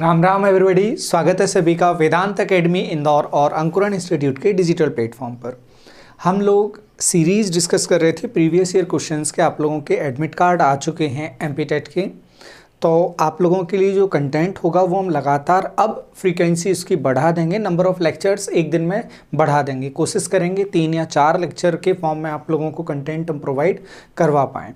Ram Ram everybody स्वागत है सभी का वेदांत एकेडमी इंदौर और अंकुरण इंस्टीट्यूट के डिजिटल प्लेटफॉर्म पर हम लोग सीरीज़ डिस्कस कर रहे थे प्रीवियस ईयर क्वेश्चंस के आप लोगों के एडमिट कार्ड आ चुके हैं एम के तो आप लोगों के लिए जो कंटेंट होगा वो हम लगातार अब फ्रीक्वेंसी उसकी बढ़ा देंगे नंबर ऑफ़ लेक्चर्स एक दिन में बढ़ा देंगे कोशिश करेंगे तीन या चार लेक्चर के फॉर्म में आप लोगों को कंटेंट हम प्रोवाइड करवा पाएँ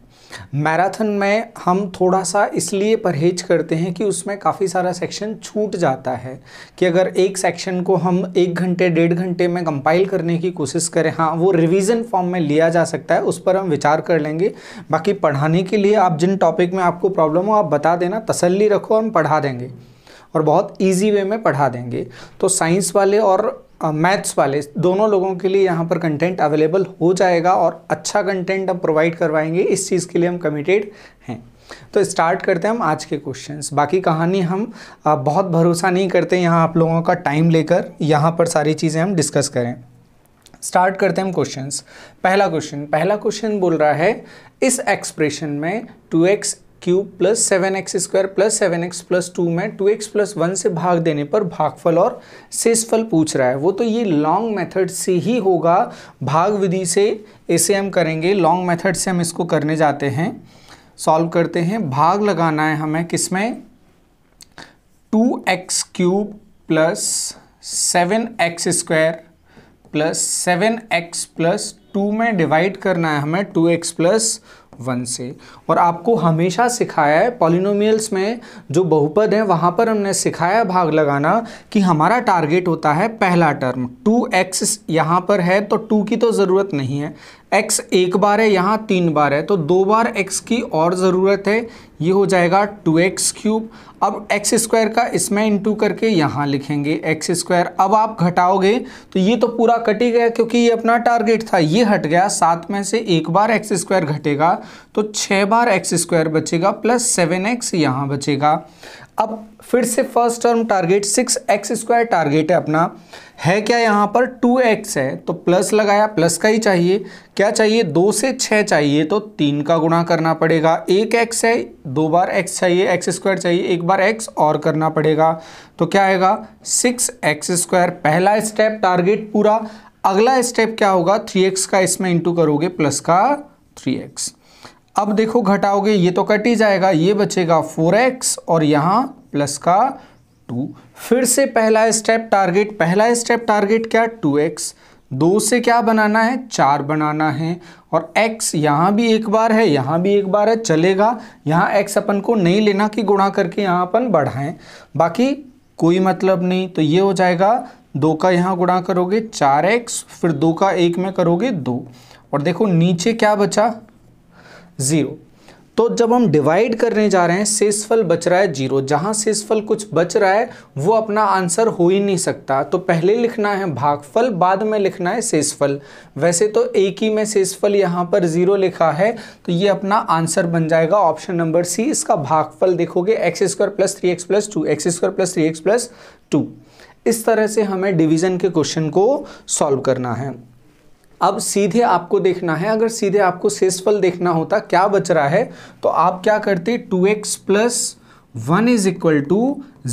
मैराथन में हम थोड़ा सा इसलिए परहेज करते हैं कि उसमें काफ़ी सारा सेक्शन छूट जाता है कि अगर एक सेक्शन को हम एक घंटे डेढ़ घंटे में कंपाइल करने की कोशिश करें हाँ वो रिवीजन फॉर्म में लिया जा सकता है उस पर हम विचार कर लेंगे बाकी पढ़ाने के लिए आप जिन टॉपिक में आपको प्रॉब्लम हो आप बता देना तसल्ली रखो हम पढ़ा देंगे और बहुत ईजी वे में पढ़ा देंगे तो साइंस वाले और मैथ्स वाले दोनों लोगों के लिए यहाँ पर कंटेंट अवेलेबल हो जाएगा और अच्छा कंटेंट हम प्रोवाइड करवाएंगे इस चीज़ के लिए हम कमिटेड हैं तो स्टार्ट करते हैं हम आज के क्वेश्चंस बाकी कहानी हम बहुत भरोसा नहीं करते यहाँ आप लोगों का टाइम लेकर यहाँ पर सारी चीज़ें हम डिस्कस करें स्टार्ट करते हैं हम क्वेश्चंस पहला क्वेश्चन पहला क्वेश्चन बोल रहा है इस एक्सप्रेशन में 2x cube plus seven x square plus seven x plus two में टू एक्स प्लस वन से भाग देने पर भागफल और शेषफल पूछ रहा है वो तो ये लॉन्ग मेथड से ही होगा भाग विधि से ऐसे हम करेंगे लॉन्ग मेथड से हम इसको करने जाते हैं सॉल्व करते हैं भाग लगाना है हमें किसमें two x cube plus seven x square plus seven x plus two में डिवाइड करना है हमें टू एक्स प्लस वन से और आपको हमेशा सिखाया है पॉलिनोमियल्स में जो बहुपद हैं वहाँ पर हमने सिखाया भाग लगाना कि हमारा टारगेट होता है पहला टर्म टू एक्स यहाँ पर है तो टू की तो ज़रूरत नहीं है एक्स एक बार है यहाँ तीन बार है तो दो बार एक्स की और ज़रूरत है ये हो जाएगा टू एक्स क्यूब अब एक्स स्क्वायर का इसमें इंटू करके यहाँ लिखेंगे एक्स स्क्वायर अब आप घटाओगे तो ये तो पूरा कट ही गया क्योंकि ये अपना टारगेट था ये हट गया सात में से एक बार एक्स स्क्वायर घटेगा तो छः बार एक्स स्क्वायर बचेगा प्लस सेवन एक्स यहाँ बचेगा अब फिर से first term target six x square target है अपना है क्या यहाँ पर टू एक्स है तो प्लस लगाया प्लस का ही चाहिए क्या चाहिए दो से छः चाहिए तो तीन का गुणा करना पड़ेगा एक एक्स है दो बार एक्स चाहिए एक्स स्क्वायर चाहिए एक बार एक्स और करना पड़ेगा तो क्या आएगा सिक्स एक्स स्क्वायर पहला स्टेप टारगेट पूरा अगला स्टेप क्या होगा थ्री एक्स का इसमें इंटू करोगे प्लस का थ्री एक्स अब देखो घटाओगे ये तो कट ही जाएगा ये बचेगा फोर एक्स और यहाँ प्लस का टू फिर से पहला स्टेप टारगेट पहला स्टेप टारगेट क्या टू एक्स दो से क्या बनाना है चार बनाना है और x यहाँ भी एक बार है यहाँ भी एक बार है चलेगा यहाँ x अपन को नहीं लेना कि गुणा करके यहाँ अपन बढ़ाएं बाकी कोई मतलब नहीं तो ये हो जाएगा दो का यहाँ गुणा करोगे चार एक्स फिर दो का एक में करोगे दो और देखो नीचे क्या बचा ज़ीरो तो जब हम डिवाइड करने जा रहे हैं शेषफल बच रहा है जीरो जहां शेषफल कुछ बच रहा है वो अपना आंसर हो ही नहीं सकता तो पहले लिखना है भागफल बाद में लिखना है शेषफल वैसे तो एक ही में शेषफल यहाँ पर जीरो लिखा है तो ये अपना आंसर बन जाएगा ऑप्शन नंबर सी इसका भागफल देखोगे x square plus three x plus two x square plus three x plus two इस तरह से हमें डिविजन के क्वेश्चन को सॉल्व करना है अब सीधे आपको देखना है अगर सीधे आपको शेषफल देखना होता क्या बच रहा है तो आप क्या करते two x plus one is equal to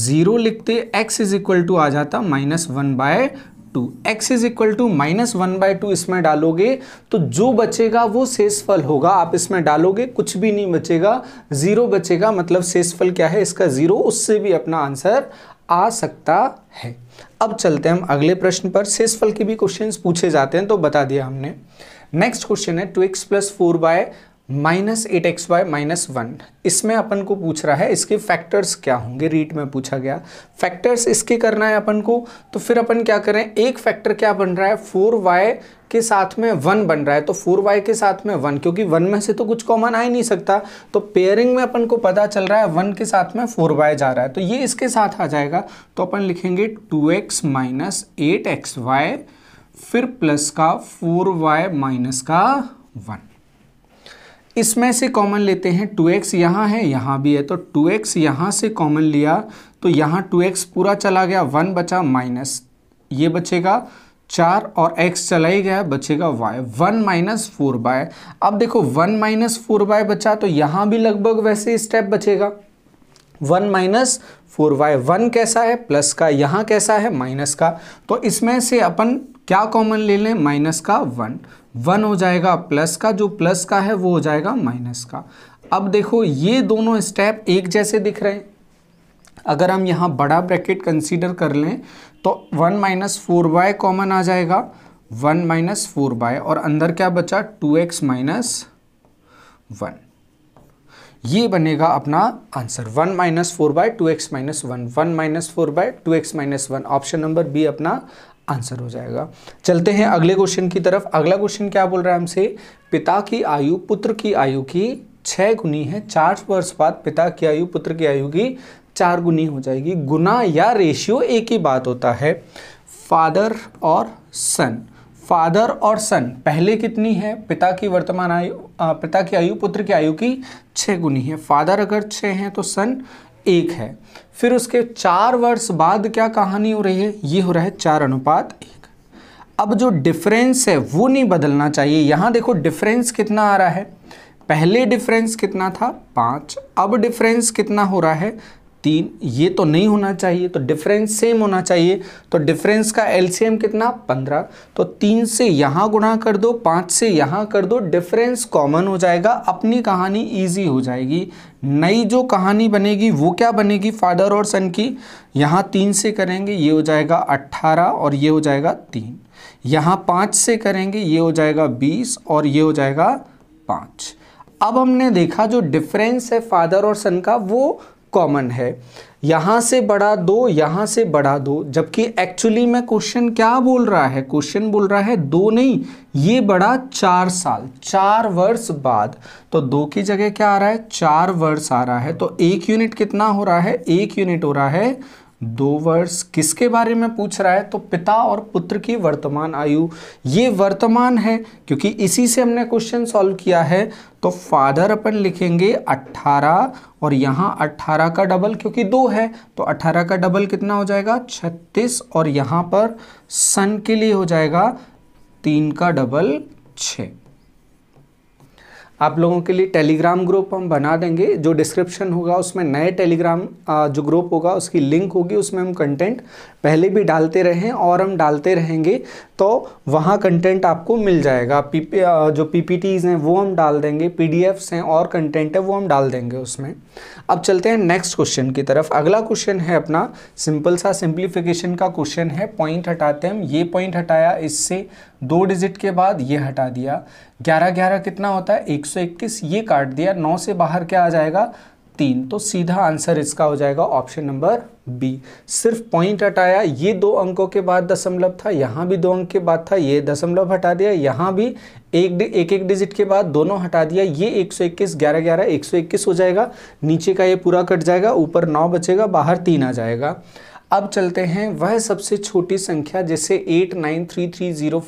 zero लिखते एक्स इज इक्वल टू आ जाता minus one by two x is equal to minus one by two इसमें डालोगे तो जो बचेगा वो शेषफल होगा आप इसमें डालोगे कुछ भी नहीं बचेगा ज़ीरो बचेगा मतलब शेषफल क्या है इसका ज़ीरो उससे भी अपना आंसर आ सकता है अब चलते हैं हम अगले प्रश्न पर शेषफल के भी क्वेश्चंस पूछे जाते हैं तो बता दिया हमने नेक्स्ट क्वेश्चन है two x plus four by minus eight x y minus one इसमें अपन को पूछ रहा है इसके फैक्टर्स क्या होंगे रीट में पूछा गया फैक्टर्स इसके करना है अपन को तो फिर अपन क्या करें एक फैक्टर क्या बन रहा है फोर वाई के साथ में वन बन रहा है तो फोर वाई के साथ में वन क्योंकि वन में से तो कुछ कॉमन आ ही नहीं सकता तो पेयरिंग में अपन को पता चल रहा है वन के साथ में फोर वाई जा रहा है तो ये इसके साथ आ जाएगा तो अपन लिखेंगे two x minus eight x y फिर प्लस का फोर वाई माइनस का वन इसमें से कॉमन लेते हैं 2x एक्स यहाँ है यहाँ भी है तो 2x एक्स यहाँ से कॉमन लिया तो यहाँ 2x पूरा चला गया वन बचा माइनस ये बचेगा चार और x चला ही गया बचेगा y one minus four by अब देखो वन माइनस फोर बाय बचा तो यहाँ भी लगभग वैसे स्टेप बचेगा one minus four by one कैसा है प्लस का यहाँ कैसा है माइनस का तो इसमें से अपन क्या कॉमन ले लें माइनस का वन वन हो जाएगा प्लस का जो प्लस का है वो हो जाएगा माइनस का अब देखो ये दोनों स्टेप एक जैसे दिख रहे हैं अगर हम यहाँ बड़ा ब्रैकेट कंसीडर कर लें तो one minus four by common आ जाएगा वन माइनस फोर बाय और अंदर क्या बचा टू एक्स माइनस वन ये बनेगा अपना answer one minus four by two x minus one one minus four by two x minus one option number B अपना आंसर हो जाएगा चलते हैं अगले क्वेश्चन की तरफ अगला क्वेश्चन क्या बोल रहा है हमसे पिता की आयु पुत्र की आयु की छः गुनी है चार वर्ष बाद पिता की आयु पुत्र की आयु की चार गुनी हो जाएगी गुना या रेशियो एक ही बात होता है फादर और सन फादर और सन पहले कितनी है पिता की वर्तमान आयु पिता की आयु पुत्र की आयु की छः गुनी है फादर अगर छः हैं तो सन एक है फिर उसके चार वर्ष बाद क्या कहानी हो रही है ये हो रहा है चार अनुपात एक अब जो डिफरेंस है वो नहीं बदलना चाहिए यहाँ देखो डिफरेंस कितना आ रहा है पहले डिफरेंस कितना था पाँच अब डिफरेंस कितना हो रहा है तीन ये तो नहीं होना चाहिए तो डिफरेंस सेम होना चाहिए तो डिफरेंस का एलसीएम कितना पंद्रह तो तीन से यहाँ गुणा कर दो पाँच से यहाँ कर दो डिफरेंस कॉमन हो जाएगा अपनी कहानी इजी हो जाएगी नई जो कहानी बनेगी वो क्या बनेगी फादर और सन की यहाँ तीन से करेंगे ये हो जाएगा अट्ठारह और ये हो जाएगा तीन यहाँ पाँच से करेंगे ये हो जाएगा बीस और ये हो जाएगा पाँच अब हमने देखा जो डिफरेंस है फादर और सन का वो कॉमन है यहाँ से बढ़ा दो यहाँ से बढ़ा दो जबकि एक्चुअली में क्वेश्चन क्या बोल रहा है क्वेश्चन बोल रहा है दो नहीं ये बढ़ा चार साल चार वर्ष बाद तो दो की जगह क्या आ रहा है चार वर्ष आ रहा है तो एक यूनिट कितना हो रहा है एक यूनिट हो रहा है दो वर्ष किसके बारे में पूछ रहा है तो पिता और पुत्र की वर्तमान आयु ये वर्तमान है क्योंकि इसी से हमने क्वेश्चन सॉल्व किया है तो फादर अपन लिखेंगे 18 और यहाँ 18 का डबल क्योंकि दो है तो 18 का डबल कितना हो जाएगा 36 और यहाँ पर सन के लिए हो जाएगा तीन का डबल छः आप लोगों के लिए टेलीग्राम ग्रुप हम बना देंगे जो डिस्क्रिप्शन होगा उसमें नए टेलीग्राम जो ग्रुप होगा उसकी लिंक होगी उसमें हम कंटेंट पहले भी डालते रहे और हम डालते रहेंगे तो वहाँ कंटेंट आपको मिल जाएगा पी जो पीपीटीज हैं वो हम डाल देंगे पीडीएफ्स हैं और कंटेंट है वो हम डाल देंगे उसमें अब चलते हैं नेक्स्ट क्वेश्चन की तरफ अगला क्वेश्चन है अपना सिंपल सा सिंप्लीफिकेशन का क्वेश्चन है पॉइंट हटाते हैं हम ये पॉइंट हटाया इससे दो डिजिट के बाद ये हटा दिया ग्यारह ग्यारह कितना होता है एक सौ इक्कीस ये काट दिया नौ से बाहर क्या आ जाएगा तीन तो सीधा आंसर इसका हो जाएगा ऑप्शन नंबर बी सिर्फ पॉइंट हटाया ये दो अंकों के बाद दशमलव था यहाँ भी दो अंक के बाद था ये दशमलव हटा दिया यहाँ भी एक एक एक डिजिट के बाद दोनों हटा दिया ये 121 11 11 121 हो जाएगा नीचे का ये पूरा कट जाएगा ऊपर नौ बचेगा बाहर तीन आ जाएगा अब चलते हैं वह सबसे छोटी संख्या जिसे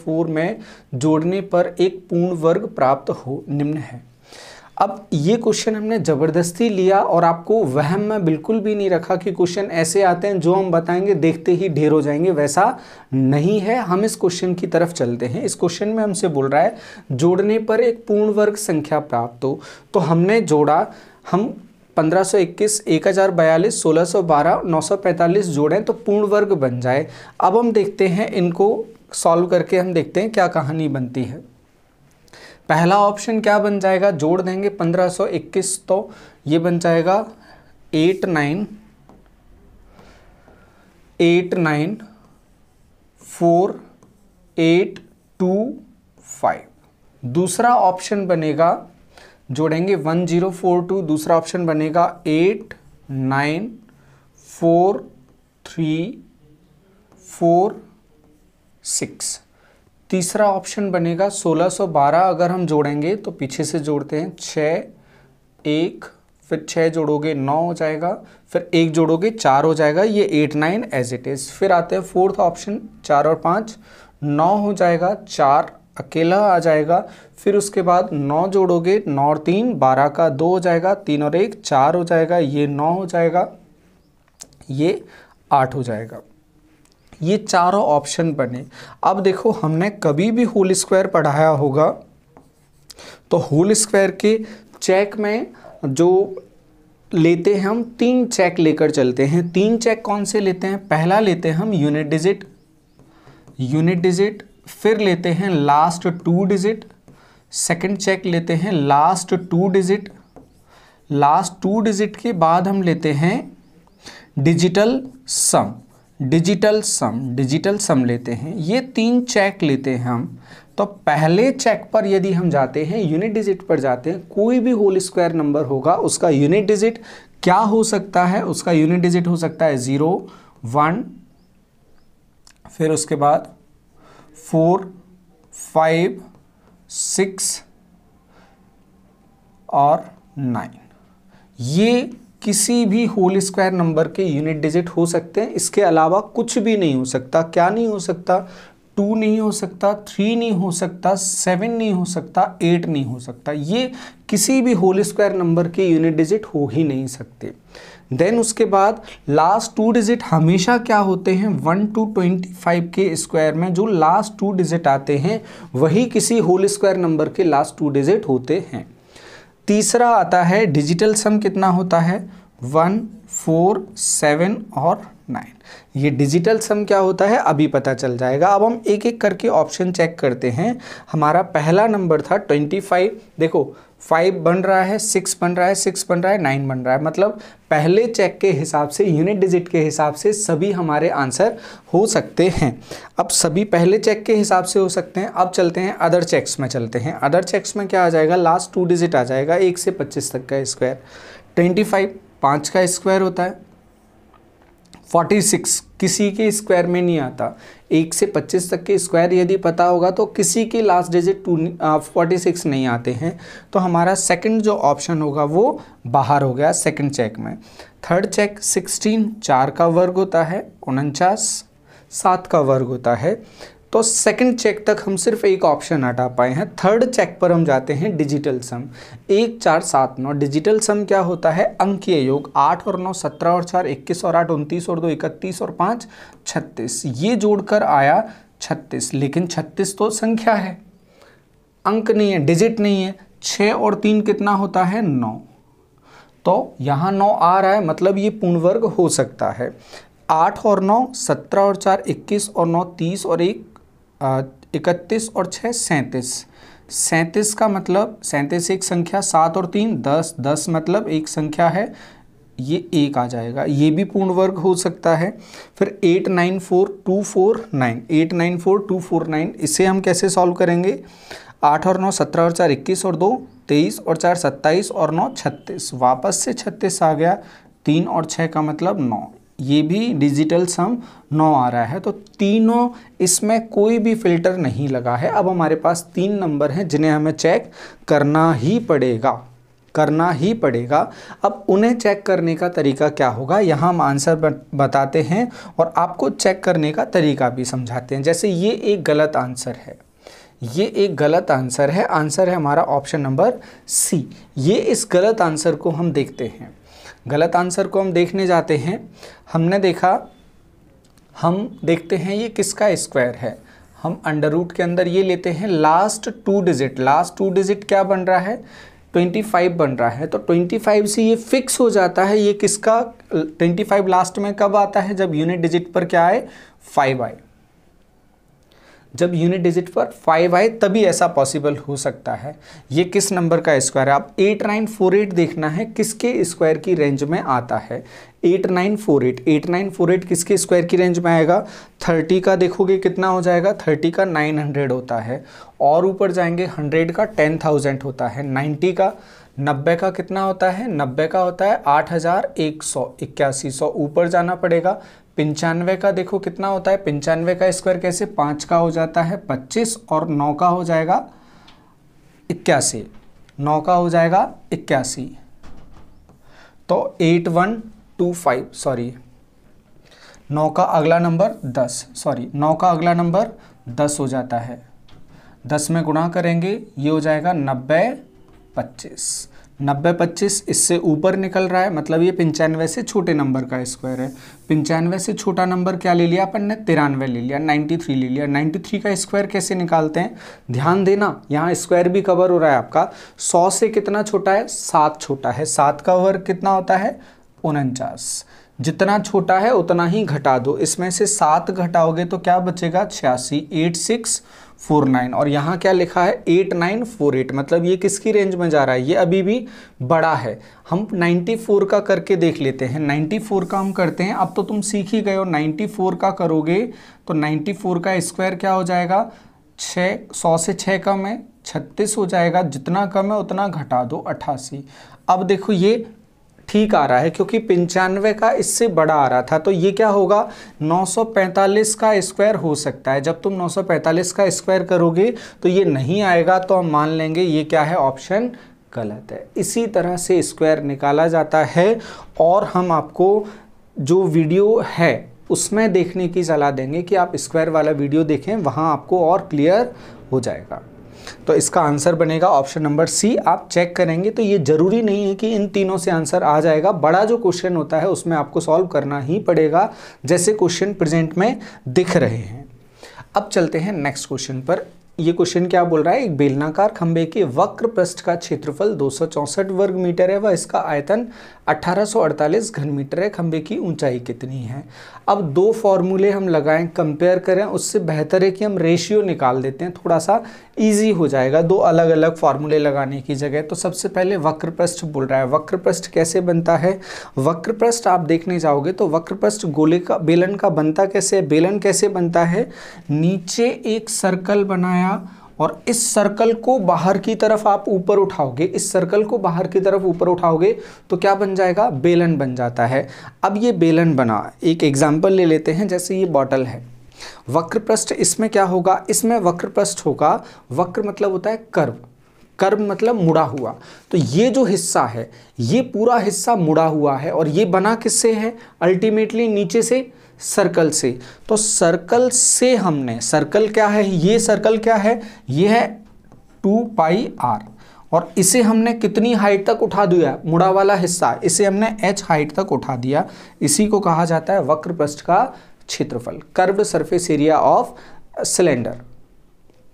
फोर में जोड़ने पर एक पूर्ण वर्ग प्राप्त हो निम्न है अब ये क्वेश्चन हमने ज़बरदस्ती लिया और आपको वहम में बिल्कुल भी नहीं रखा कि क्वेश्चन ऐसे आते हैं जो हम बताएंगे देखते ही ढेर हो जाएंगे वैसा नहीं है हम इस क्वेश्चन की तरफ चलते हैं इस क्वेश्चन में हमसे बोल रहा है जोड़ने पर एक पूर्ण वर्ग संख्या प्राप्त हो तो हमने जोड़ा हम 1521, 1042, 1612, 945 जोड़ें तो पूर्ण वर्ग बन जाए अब हम देखते हैं इनको सॉल्व करके हम देखते हैं क्या कहानी बनती है पहला ऑप्शन क्या बन जाएगा जोड़ देंगे 1521 तो ये बन जाएगा eight nine eight nine four eight two five दूसरा ऑप्शन बनेगा जोड़ेंगे वन जीरो फोर टू दूसरा ऑप्शन बनेगा eight nine four three four six तीसरा ऑप्शन बनेगा 1612 अगर हम जोड़ेंगे तो पीछे से जोड़ते हैं छ एक फिर छः जोड़ोगे नौ हो जाएगा फिर एक जोड़ोगे चार हो जाएगा ये eight nine as it is फिर आते हैं फोर्थ ऑप्शन चार और पाँच नौ हो जाएगा चार अकेला आ जाएगा फिर उसके बाद नौ जोड़ोगे नौ और तीन बारह का दो हो जाएगा तीन और एक चार हो जाएगा ये नौ हो जाएगा ये आठ हो जाएगा ये चारों ऑप्शन बने अब देखो हमने कभी भी होल स्क्वायर पढ़ाया होगा तो होल स्क्वायर के चेक में जो लेते हैं हम तीन चेक लेकर चलते हैं तीन चेक कौन से लेते हैं पहला लेते हैं हम यूनिट डिजिट यूनिट डिजिट फिर लेते हैं last two digit second check लेते हैं last two digit last two digit के बाद हम लेते हैं digital sum digital sum digital sum लेते हैं ये तीन चेक लेते हैं हम तो पहले चेक पर यदि हम जाते हैं यूनिट डिजिट पर जाते हैं कोई भी होल स्क्वायर नंबर होगा उसका यूनिट डिजिट क्या हो सकता है उसका यूनिट डिजिट हो सकता है ज़ीरो वन फिर उसके बाद फोर फाइव सिक्स और नाइन ये किसी भी होल स्क्वायर नंबर के यूनिट डिजिट हो सकते हैं इसके अलावा कुछ भी नहीं हो सकता क्या नहीं हो सकता टू नहीं हो सकता थ्री नहीं हो सकता सेवन नहीं हो सकता एट नहीं हो सकता ये किसी भी होल स्क्वायर नंबर के यूनिट डिजिट हो ही नहीं सकते देन उसके बाद लास्ट टू डिजिट हमेशा क्या होते हैं वन टू ट्वेंटी फाइव के स्क्वायर में जो लास्ट टू डिजिट आते हैं वही किसी होल स्क्वायर नंबर के लास्ट टू डिजिट होते हैं तीसरा आता है डिजिटल सम कितना होता है वन फोर सेवन और नाइन ये डिजिटल सम क्या होता है अभी पता चल जाएगा अब हम एक एक करके ऑप्शन चेक करते हैं हमारा पहला नंबर था ट्वेंटी फाइव देखो फाइव बन रहा है सिक्स बन रहा है सिक्स बन रहा है नाइन बन रहा है मतलब पहले चेक के हिसाब से यूनिट डिजिट के हिसाब से सभी हमारे आंसर हो सकते हैं अब सभी पहले चेक के हिसाब से हो सकते हैं अब चलते हैं अदर चेक्स में चलते हैं अदर चेक्स में क्या आ जाएगा लास्ट टू डिजिट आ जाएगा एक से पच्चीस तक का स्क्वायर ट्वेंटी फाइव पाँच का स्क्वायर होता है फोर्टी सिक्स किसी के स्क्वायर में नहीं आता एक से पच्चीस तक के स्क्वायर यदि पता होगा तो किसी के last digit two forty six नहीं आते हैं तो हमारा सेकंड जो ऑप्शन होगा वो बाहर हो गया सेकंड चेक में थर्ड चेक सिक्सटीन चार का वर्ग होता है उनचास सात का वर्ग होता है तो सेकंड चेक तक हम सिर्फ एक ऑप्शन हटा पाए हैं थर्ड चेक पर हम जाते हैं डिजिटल सम एक चार सात नौ डिजिटल सम क्या होता है अंकीय योग आठ और नौ सत्रह और चार इक्कीस और आठ उनतीस और दो इकतीस और पाँच छत्तीस ये जोड़कर आया छत्तीस लेकिन छत्तीस तो संख्या है अंक नहीं है डिजिट नहीं है छः और तीन कितना होता है नौ तो यहाँ नौ आ रहा है मतलब ये पूर्ण वर्ग हो सकता है आठ और नौ सत्रह और चार इक्कीस और नौ तीस और एक इकतीस और छः सैंतीस सैंतीस का मतलब सैंतीस एक संख्या सात और तीन दस दस मतलब एक संख्या है ये एक आ जाएगा ये भी पूर्ण वर्ग हो सकता है फिर eight nine four two four nine eight nine four two four nine इसे हम कैसे सॉल्व करेंगे आठ और नौ सत्रह और चार इक्कीस और दो तेईस और चार सत्ताईस और नौ छत्तीस वापस से छत्तीस आ गया तीन और छः का मतलब नौ ये भी डिजिटल सम नौ आ रहा है तो तीनों इसमें कोई भी फिल्टर नहीं लगा है अब हमारे पास तीन नंबर हैं जिन्हें हमें चेक करना ही पड़ेगा करना ही पड़ेगा अब उन्हें चेक करने का तरीका क्या होगा यहाँ हम आंसर बताते हैं और आपको चेक करने का तरीका भी समझाते हैं जैसे ये एक गलत आंसर है ये एक गलत आंसर है आंसर है हमारा ऑप्शन नंबर सी ये इस गलत आंसर को हम देखते हैं गलत आंसर को हम देखने जाते हैं हमने देखा हम देखते हैं ये किसका स्क्वायर है हम अंडर रूट के अंदर ये लेते हैं last two digit last two digit क्या बन रहा है 25 बन रहा है तो 25 से ये फिक्स हो जाता है ये किसका 25 लास्ट में कब आता है जब यूनिट डिजिट पर क्या आए 5 आए जब यूनिट डिजिट पर फाइव आए तभी ऐसा पॉसिबल हो सकता है ये किस नंबर का स्क्वायर है आप एट नाइन फोर एट देखना है किसके स्क्वायर की रेंज में आता है eight nine four eight eight nine four eight किसके स्क्वायर की रेंज में आएगा थर्टी का देखोगे कितना हो जाएगा थर्टी का नाइन हंड्रेड होता है और ऊपर जाएंगे हंड्रेड का टेन थाउजेंड होता है नाइन्टी का नब्बे का कितना होता है नब्बे का होता है आठ हज़ार एक सौ इक्यासी सौ ऊपर जाना पड़ेगा पंचानवे का देखो कितना होता है पंचानवे का स्क्वायर कैसे पाँच का हो जाता है पच्चीस और नौ का हो जाएगा इक्यासी नौ का हो जाएगा इक्यासी तो eight one two five sorry नौ का अगला नंबर दस सॉरी नौ का अगला नंबर दस हो जाता है दस में गुणा करेंगे ये हो जाएगा नब्बे पच्चीस नब्बे पच्चीस इससे ऊपर निकल रहा है मतलब ये पंचानवे से छोटे नंबर का स्क्वायर है पंचानवे से छोटा नंबर क्या ले लिया अपन ने तिरानवे ले लिया नाइन्टी थ्री ले लिया नाइन्टी थ्री का स्क्वायर कैसे निकालते हैं ध्यान देना यहाँ स्क्वायर भी कवर हो रहा है आपका सौ से कितना छोटा है सात छोटा है सात का वर्ग कितना होता है उनचास जितना छोटा है उतना ही घटा दो इसमें से सात घटाओगे तो क्या बचेगा छियासी एट सिक्स फोर नाइन और यहाँ क्या लिखा है एट नाइन फोर एट मतलब ये किसकी रेंज में जा रहा है ये अभी भी बड़ा है हम नाइन्टी फोर का करके देख लेते हैं नाइन्टी फोर का हम करते हैं अब तो तुम सीख ही गए हो नाइन्टी फोर का करोगे तो नाइन्टी फोर का स्क्वायर क्या हो जाएगा छः सौ से छः कम है छत्तीस हो जाएगा जितना कम है उतना घटा दो अट्ठासी अब देखो ये ठीक आ रहा है क्योंकि पंचानवे का इससे बड़ा आ रहा था तो ये क्या होगा 945 का स्क्वायर हो सकता है जब तुम 945 का स्क्वायर करोगे तो ये नहीं आएगा तो हम मान लेंगे ये क्या है ऑप्शन गलत है इसी तरह से स्क्वायर निकाला जाता है और हम आपको जो वीडियो है उसमें देखने की सलाह देंगे कि आप स्क्वायर वाला वीडियो देखें वहाँ आपको और क्लियर हो जाएगा तो इसका आंसर बनेगा ऑप्शन नंबर सी आप चेक करेंगे तो ये ज़रूरी नहीं है कि इन तीनों से आंसर आ जाएगा बड़ा जो क्वेश्चन होता है उसमें आपको सॉल्व करना ही पड़ेगा जैसे क्वेश्चन प्रेजेंट में दिख रहे हैं अब चलते हैं नेक्स्ट क्वेश्चन पर ये क्वेश्चन क्या बोल रहा है एक बेलनाकार खंबे के वक्र पृष्ठ का क्षेत्रफल दो वर्ग मीटर है व इसका आयतन 1848 घन मीटर है खंबे की ऊंचाई कितनी है अब दो फॉर्मूले हम लगाएं कंपेयर करें उससे बेहतर है कि हम रेशियो निकाल देते हैं थोड़ा सा इजी हो जाएगा दो अलग अलग फॉर्मूले लगाने की जगह तो सबसे पहले वक्रपृष्ठ बोल रहा है वक्रपृष्ठ कैसे बनता है वक्रपृष्ठ आप देखने जाओगे तो वक्रपृष्ठ गोले का बेलन का बनता कैसे बेलन कैसे बनता है नीचे एक सर्कल बनाया रहा और इस सर्कल को बाहर की तरफ आप ऊपर उठाओगे इस सर्कल को बाहर की तरफ ऊपर उठाओगे तो क्या बन जाएगा बेलन बन जाता है अब ये बेलन बना एक एग्जाम्पल ले लेते हैं जैसे ये बॉटल है वक्रप्रस्थ इसमें क्या होगा इसमें वक्रप्रस्थ होगा वक्र मतलब होता है कर्व कर्व मतलब मुड़ा हुआ तो ये जो हिस्सा है ये पूरा हिस्सा मुड़ा हुआ है और ये बना किससे है अल्टीमेटली नीचे से सर्कल से तो सर्कल से हमने सर्कल क्या है ये सर्कल क्या है ये है टू पाई आर और इसे हमने कितनी हाइट तक उठा दिया मुड़ा वाला हिस्सा इसे हमने एच हाइट तक उठा दिया इसी को कहा जाता है वक्र पृष्ठ का क्षेत्रफल curved surface area of cylinder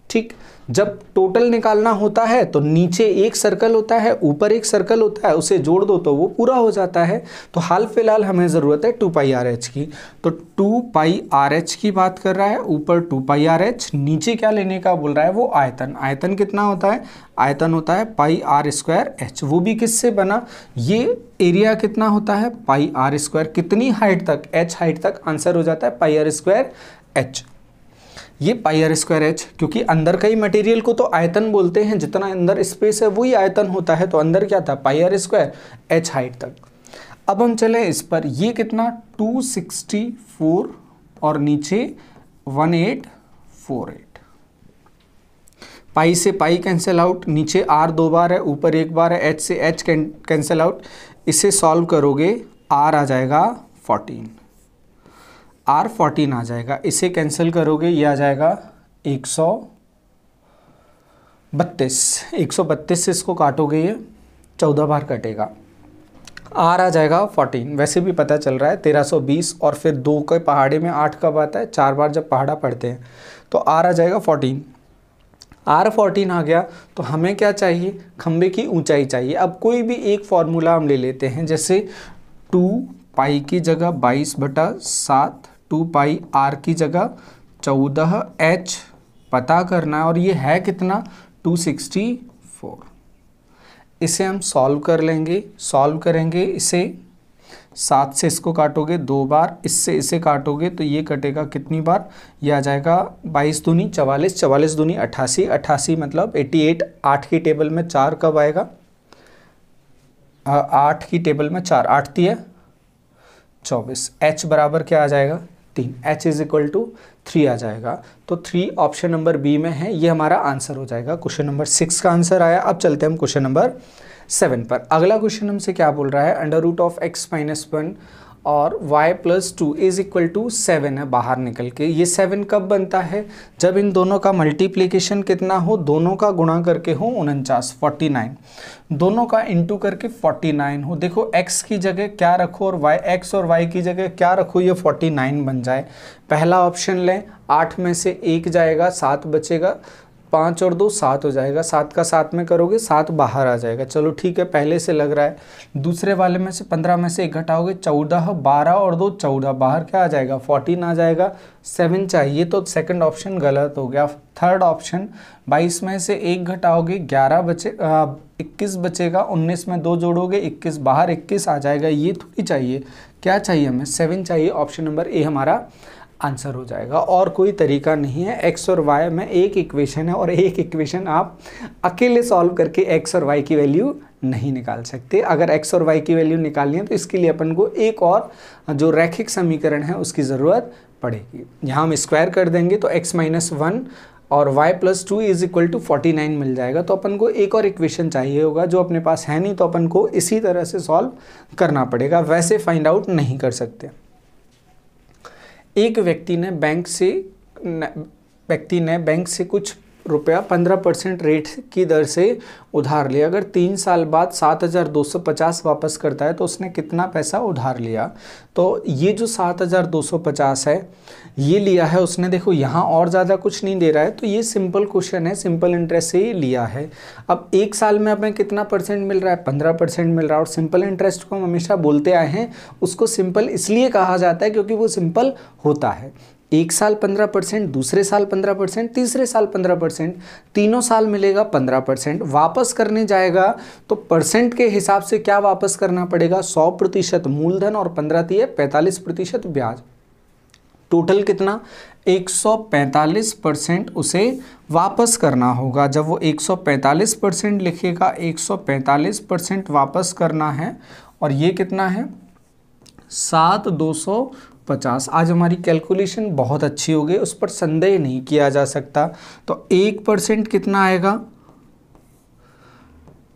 ठीक जब टोटल निकालना होता है तो नीचे एक सर्कल होता है ऊपर एक सर्कल होता है उसे जोड़ दो तो वो पूरा हो जाता है तो हाल फिलहाल हमें ज़रूरत है टू पाई आर एच की तो टू पाई आर एच की बात कर रहा है ऊपर टू पाई आर एच नीचे क्या लेने का बोल रहा है वो आयतन आयतन कितना होता है आयतन होता है पाई आर स्क्वायर एच वो भी किससे बना ये एरिया कितना होता है पाई आर स्क्वायर कितनी हाइट तक एच हाइट तक आंसर हो जाता है पाई आर स्क्वायर एच ये पाई आर स्क्वायर एच क्योंकि अंदर का ही मटेरियल को तो आयतन बोलते हैं जितना अंदर स्पेस है वही आयतन होता है तो अंदर क्या था pi r square h height तक अब हम चले इस पर ये कितना 264 और नीचे 1848 पाई से पाई कैंसिल आउट नीचे आर दो बार है ऊपर एक बार है एच से एच कैंसिल आउट इसे सॉल्व करोगे आर आ जाएगा फोर्टीन आर फोर्टीन आ जाएगा इसे कैंसिल करोगे ये आ जाएगा एक सौ बत्तीस एक सौ बत्तीस से इसको काटोगे ये चौदह बार कटेगा आर आ जाएगा फोर्टीन वैसे भी पता चल रहा है तेरह सौ बीस और फिर दो के पहाड़े में आठ कब आता है चार बार जब पहाड़ा पढ़ते हैं तो आर आ जाएगा फोर्टीन आर फोर्टीन आ गया तो हमें क्या चाहिए खम्बे की ऊंचाई चाहिए अब कोई भी एक फार्मूला हम ले लेते हैं जैसे टू पाई की जगह बाईस बटा सात टू पाई आर की जगह चौदह एच पता करना है और ये है कितना टू सिक्सटी फोर इसे हम सॉल्व कर लेंगे सॉल्व करेंगे इसे सात से इसको काटोगे दो बार इससे इसे काटोगे तो ये कटेगा कितनी बार ये आ जाएगा बाईस दूनी चवालीस चवालीस दूनी अट्ठासी अट्ठासी मतलब एटी एट आठ की टेबल में चार कब आएगा आठ की टेबल में चार आठ है चौबीस एच बराबर क्या आ जाएगा तीन h is equal to three आ जाएगा तो थ्री ऑप्शन नंबर बी में है ये हमारा आंसर हो जाएगा क्वेश्चन नंबर सिक्स का आंसर आया अब चलते हैं हम क्वेश्चन नंबर सेवन पर अगला क्वेश्चन हमसे क्या बोल रहा है under root of x minus one और y plus two is equal to seven है बाहर निकल के ये सेवन कब बनता है जब इन दोनों का मल्टीप्लीकेशन कितना हो दोनों का गुणा करके हो उनचास फोर्टी नाइन दोनों का इंटू करके फोर्टी नाइन हो देखो x की जगह क्या रखो और y x और y की जगह क्या रखो ये फोर्टी नाइन बन जाए पहला ऑप्शन लें आठ में से एक जाएगा सात बचेगा पाँच और दो सात हो जाएगा सात का सात में करोगे सात बाहर आ जाएगा चलो ठीक है पहले से लग रहा है दूसरे वाले में से पंद्रह में से एक घटाओगे चौदह बारह और दो चौदह बाहर क्या आ जाएगा फोर्टीन आ जाएगा सेवन चाहिए तो सेकंड ऑप्शन गलत हो गया थर्ड ऑप्शन बाईस में से एक घटाओगे ग्यारह बचे इक्कीस बचेगा उन्नीस में दो जोड़ोगे इक्कीस बाहर इक्कीस आ जाएगा ये थोड़ी चाहिए क्या चाहिए हमें सेवन चाहिए ऑप्शन नंबर ए हमारा आंसर हो जाएगा और कोई तरीका नहीं है एक्स और वाई में एक इक्वेशन है और एक इक्वेशन आप अकेले सॉल्व करके एक्स और वाई की वैल्यू नहीं निकाल सकते अगर एक्स और वाई की वैल्यू निकालनी है तो इसके लिए अपन को एक और जो रैखिक समीकरण है उसकी ज़रूरत पड़ेगी यहाँ हम स्क्वायर कर देंगे तो एक्स माइनस वन और y plus two is equal to forty nine मिल जाएगा तो अपन को एक और इक्वेशन चाहिए होगा जो अपने पास है नहीं तो अपन को इसी तरह से सॉल्व करना पड़ेगा वैसे फाइंड आउट नहीं कर सकते एक व्यक्ति ने बैंक से व्यक्ति ने बैंक से कुछ रुपया पंद्रह परसेंट रेट की दर से उधार लिया अगर तीन साल बाद सात हज़ार दो सौ पचास वापस करता है तो उसने कितना पैसा उधार लिया तो ये जो सात हज़ार दो सौ पचास है ये लिया है उसने देखो यहाँ और ज़्यादा कुछ नहीं दे रहा है तो ये सिंपल क्वेश्चन है सिंपल इंटरेस्ट से ही लिया है अब एक साल में हमें कितना परसेंट मिल रहा है पंद्रह परसेंट मिल रहा है और सिंपल इंटरेस्ट को हम हमेशा बोलते आए हैं उसको सिंपल इसलिए कहा जाता है क्योंकि वो सिंपल होता है एक साल पंद्रह परसेंट दूसरे साल पंद्रह परसेंट तीसरे साल पंद्रह परसेंट तीनों साल मिलेगा पंद्रह परसेंट वापस करने जाएगा तो परसेंट के हिसाब से क्या वापस करना पड़ेगा सौ प्रतिशत मूलधन और पंद्रह तीय पैंतालीस प्रतिशत ब्याज टोटल कितना 145 परसेंट उसे वापस करना होगा जब वो 145 परसेंट लिखेगा 145 परसेंट वापस करना है और ये कितना है सात दो सौ पचास आज हमारी कैलकुलेशन बहुत अच्छी हो गई उस पर संदेह नहीं किया जा सकता तो एक परसेंट कितना आएगा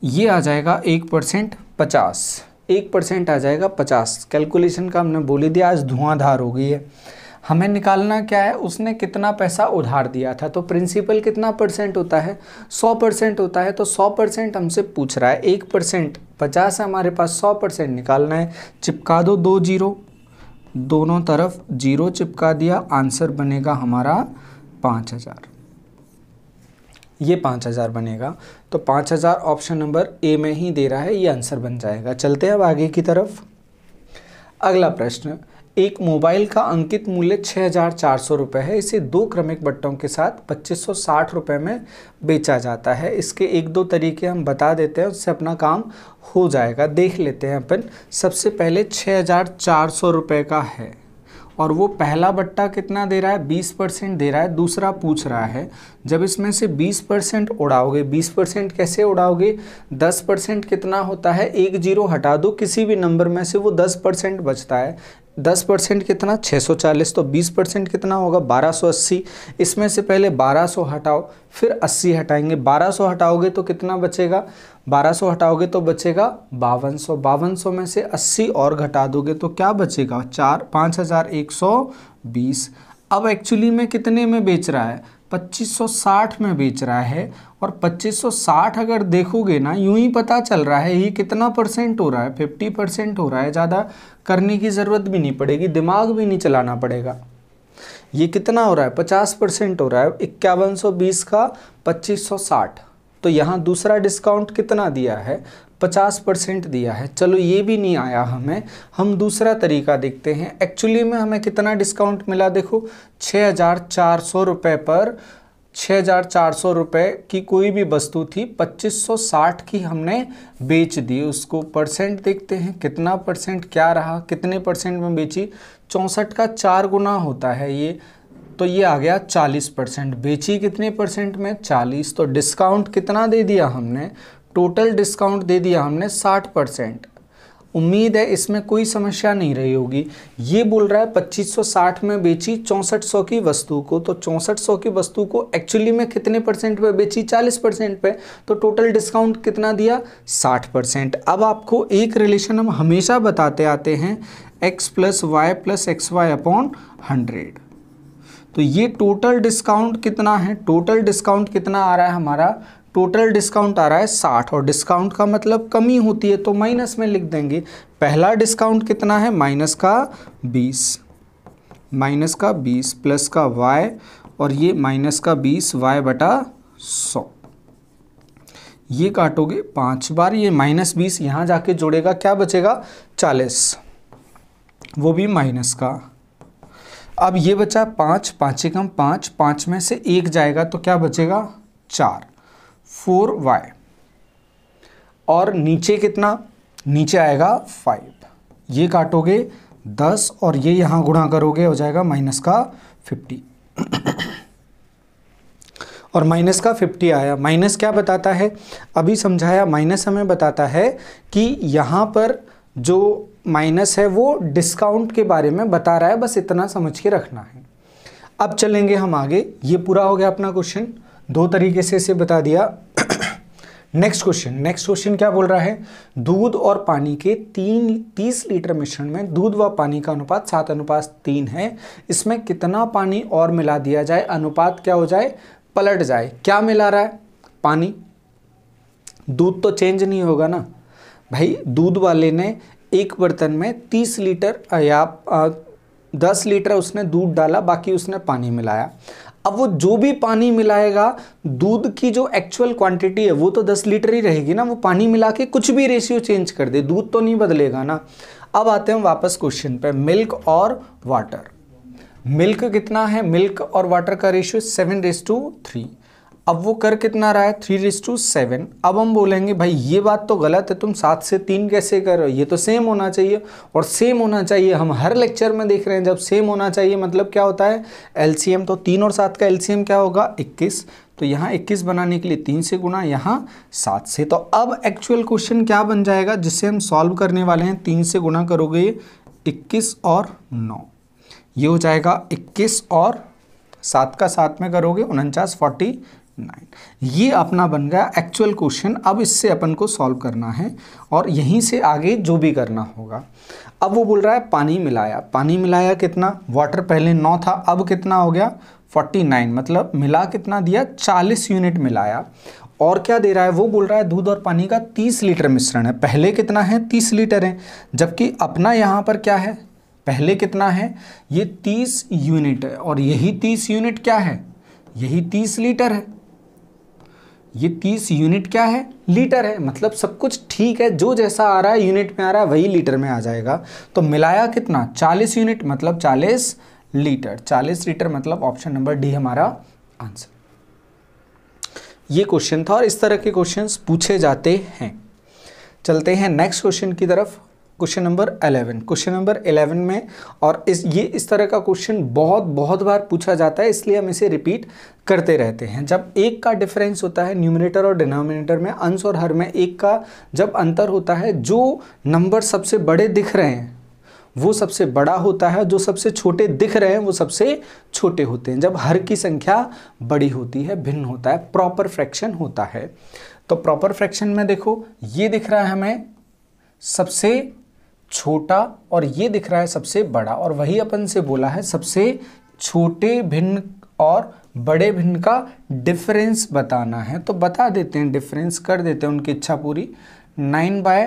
ये आ जाएगा एक परसेंट पचास एक परसेंट आ जाएगा पचास कैलकुलेशन का हमने बोली दिया आज धुआंधार हो गई है हमें निकालना क्या है उसने कितना पैसा उधार दिया था तो प्रिंसिपल कितना परसेंट होता है सौ परसेंट होता है तो सौ परसेंट हमसे पूछ रहा है एक परसेंट पचास है हमारे पास सौ परसेंट निकालना है चिपका दो दो जीरो दोनों तरफ जीरो चिपका दिया आंसर बनेगा हमारा पाँच हज़ार ये पाँच हज़ार बनेगा तो पाँच हज़ार ऑप्शन नंबर ए में ही दे रहा है ये आंसर बन जाएगा चलते हैं अब आगे की तरफ अगला प्रश्न एक मोबाइल का अंकित मूल्य छः हज़ार चार सौ रुपये है इसे दो क्रमिक बट्टों के साथ पच्चीस सौ साठ रुपये में बेचा जाता है इसके एक दो तरीके हम बता देते हैं उससे अपना काम हो जाएगा देख लेते हैं अपन सबसे पहले छः हज़ार चार सौ रुपये का है और वो पहला बट्टा कितना दे रहा है बीस परसेंट दे रहा है दूसरा पूछ रहा है जब इसमें से बीस परसेंट उड़ाओगे बीस परसेंट कैसे उड़ाओगे दस परसेंट कितना होता है एक जीरो हटा दो किसी भी नंबर में से वो दस परसेंट बचता है दस परसेंट कितना 640 तो 20 परसेंट कितना होगा 1280 इसमें से पहले 1200 हटाओ फिर 80 हटाएंगे 1200 हटाओगे तो कितना बचेगा 1200 हटाओगे तो बचेगा बावन सौ बावन सौ में से 80 और घटा दोगे तो क्या बचेगा चार पाँच हज़ार एक सौ बीस अब एक्चुअली में कितने में बेच रहा है 2560 में बेच रहा है और 2560 अगर देखोगे ना यूं ही पता चल रहा है ये कितना परसेंट हो रहा है 50 परसेंट हो रहा है ज़्यादा करने की ज़रूरत भी नहीं पड़ेगी दिमाग भी नहीं चलाना पड़ेगा ये कितना हो रहा है 50 परसेंट हो रहा है इक्यावन का 2560 तो यहाँ दूसरा डिस्काउंट कितना दिया है पचास परसेंट दिया है चलो ये भी नहीं आया हमें हम दूसरा तरीका देखते हैं एक्चुअली में हमें कितना डिस्काउंट मिला देखो छः हज़ार चार सौ रुपये पर छः हज़ार चार सौ रुपये की कोई भी वस्तु थी पच्चीस सौ साठ की हमने बेच दी उसको परसेंट देखते हैं कितना परसेंट क्या रहा कितने परसेंट में बेची चौंसठ का चार गुना होता है ये तो ये आ गया चालीस परसेंट बेची कितने परसेंट में चालीस तो डिस्काउंट कितना दे दिया हमने टोटल डिस्काउंट दे दिया हमने साठ परसेंट उम्मीद है इसमें कोई समस्या नहीं रही होगी ये बोल रहा है 2560 में बेची चौंसठ सौ की वस्तु को तो चौंसठ सौ की वस्तु को एक्चुअली में कितने परसेंट पे बेची 40 परसेंट पे तो टोटल डिस्काउंट कितना दिया 60 परसेंट अब आपको एक रिलेशन हम हमेशा बताते आते हैं x plus y plus x y upon hundred तो ये टोटल डिस्काउंट कितना है टोटल डिस्काउंट कितना आ रहा है हमारा टोटल डिस्काउंट आ रहा है साठ और डिस्काउंट का मतलब कमी होती है तो माइनस में लिख देंगे पहला डिस्काउंट कितना है माइनस का बीस माइनस का बीस प्लस का वाई और ये माइनस का बीस वाई बटा सौ ये काटोगे पांच बार ये माइनस बीस यहाँ जाके जोड़ेगा क्या बचेगा चालीस वो भी माइनस का अब ये बचा पाँच पाँच कम पाँच पाँच में से एक जाएगा तो क्या बचेगा चार फोर वाई और नीचे कितना नीचे आएगा फाइव ये काटोगे दस और ये यहाँ गुणा करोगे हो जाएगा माइनस का फिफ्टी और माइनस का फिफ्टी आया माइनस क्या बताता है अभी समझाया माइनस हमें बताता है कि यहाँ पर जो माइनस है वो डिस्काउंट के बारे में बता रहा है बस इतना समझ के रखना है अब चलेंगे हम आगे ये पूरा हो गया अपना क्वेश्चन दो तरीके से इसे बता दिया नेक्स्ट क्वेश्चन नेक्स्ट क्वेश्चन क्या बोल रहा है दूध और पानी के तीन तीस लीटर मिश्रण में दूध व पानी का अनुपात सात अनुपात तीन है इसमें कितना पानी और मिला दिया जाए अनुपात क्या हो जाए पलट जाए क्या मिला रहा है पानी दूध तो चेंज नहीं होगा ना भाई दूध वाले ने एक बर्तन में तीस लीटर या दस लीटर उसने दूध डाला बाकी उसने पानी मिलाया अब वो जो भी पानी मिलाएगा दूध की जो एक्चुअल क्वांटिटी है वो तो 10 लीटर ही रहेगी ना वो पानी मिला के कुछ भी रेशियो चेंज कर दे दूध तो नहीं बदलेगा ना अब आते हैं वापस क्वेश्चन पे मिल्क और वाटर मिल्क कितना है मिल्क और वाटर का रेशियो सेवन रेस टू थ्री अब वो कर कितना रहा है थ्री रिज टू सेवन अब हम बोलेंगे भाई ये बात तो गलत है तुम सात से तीन कैसे कर रहे हो ये तो सेम होना चाहिए और सेम होना चाहिए हम हर लेक्चर में देख रहे हैं जब सेम होना चाहिए मतलब क्या होता है एलसीएम तो तीन और सात का एलसीएम क्या होगा इक्कीस तो यहाँ इक्कीस बनाने के लिए तीन से गुना यहाँ सात से तो अब एक्चुअल क्वेश्चन क्या बन जाएगा जिससे हम सॉल्व करने वाले हैं तीन से गुना करोगे इक्कीस और नौ ये हो जाएगा इक्कीस और सात का सात में करोगे उनचास फोर्टी नाइन ये अपना बन गया एक्चुअल क्वेश्चन अब इससे अपन को सॉल्व करना है और यहीं से आगे जो भी करना होगा अब वो बोल रहा है पानी मिलाया पानी मिलाया कितना वाटर पहले नौ था अब कितना हो गया फोर्टी नाइन मतलब मिला कितना दिया चालीस यूनिट मिलाया और क्या दे रहा है वो बोल रहा है दूध और पानी का तीस लीटर मिश्रण है पहले कितना है तीस लीटर है जबकि अपना यहाँ पर क्या है पहले कितना है ये तीस यूनिट है और यही तीस यूनिट क्या है यही तीस लीटर है ये तीस यूनिट क्या है लीटर है मतलब सब कुछ ठीक है जो जैसा आ रहा है यूनिट में आ रहा है वही लीटर में आ जाएगा तो मिलाया कितना चालीस यूनिट मतलब चालीस लीटर चालीस लीटर मतलब ऑप्शन नंबर डी हमारा आंसर ये क्वेश्चन था और इस तरह के क्वेश्चन पूछे जाते हैं चलते हैं नेक्स्ट क्वेश्चन की तरफ क्वेश्चन नंबर 11 क्वेश्चन नंबर 11 में और इस ये इस तरह का क्वेश्चन बहुत बहुत बार पूछा जाता है इसलिए हम इसे रिपीट करते रहते हैं जब एक का डिफरेंस होता है न्यूमिनेटर और डिनोमिनेटर में अंश और हर में एक का जब अंतर होता है जो नंबर सबसे बड़े दिख रहे हैं वो सबसे बड़ा होता है जो सबसे छोटे दिख रहे हैं वो सबसे छोटे होते हैं जब हर की संख्या बड़ी होती है भिन्न होता है प्रॉपर फ्रैक्शन होता है तो प्रॉपर फ्रैक्शन में देखो ये दिख रहा है हमें सबसे छोटा और ये दिख रहा है सबसे बड़ा और वही अपन से बोला है सबसे छोटे भिन्न और बड़े भिन्न का डिफरेंस बताना है तो बता देते हैं डिफरेंस कर देते हैं उनकी इच्छा पूरी nine by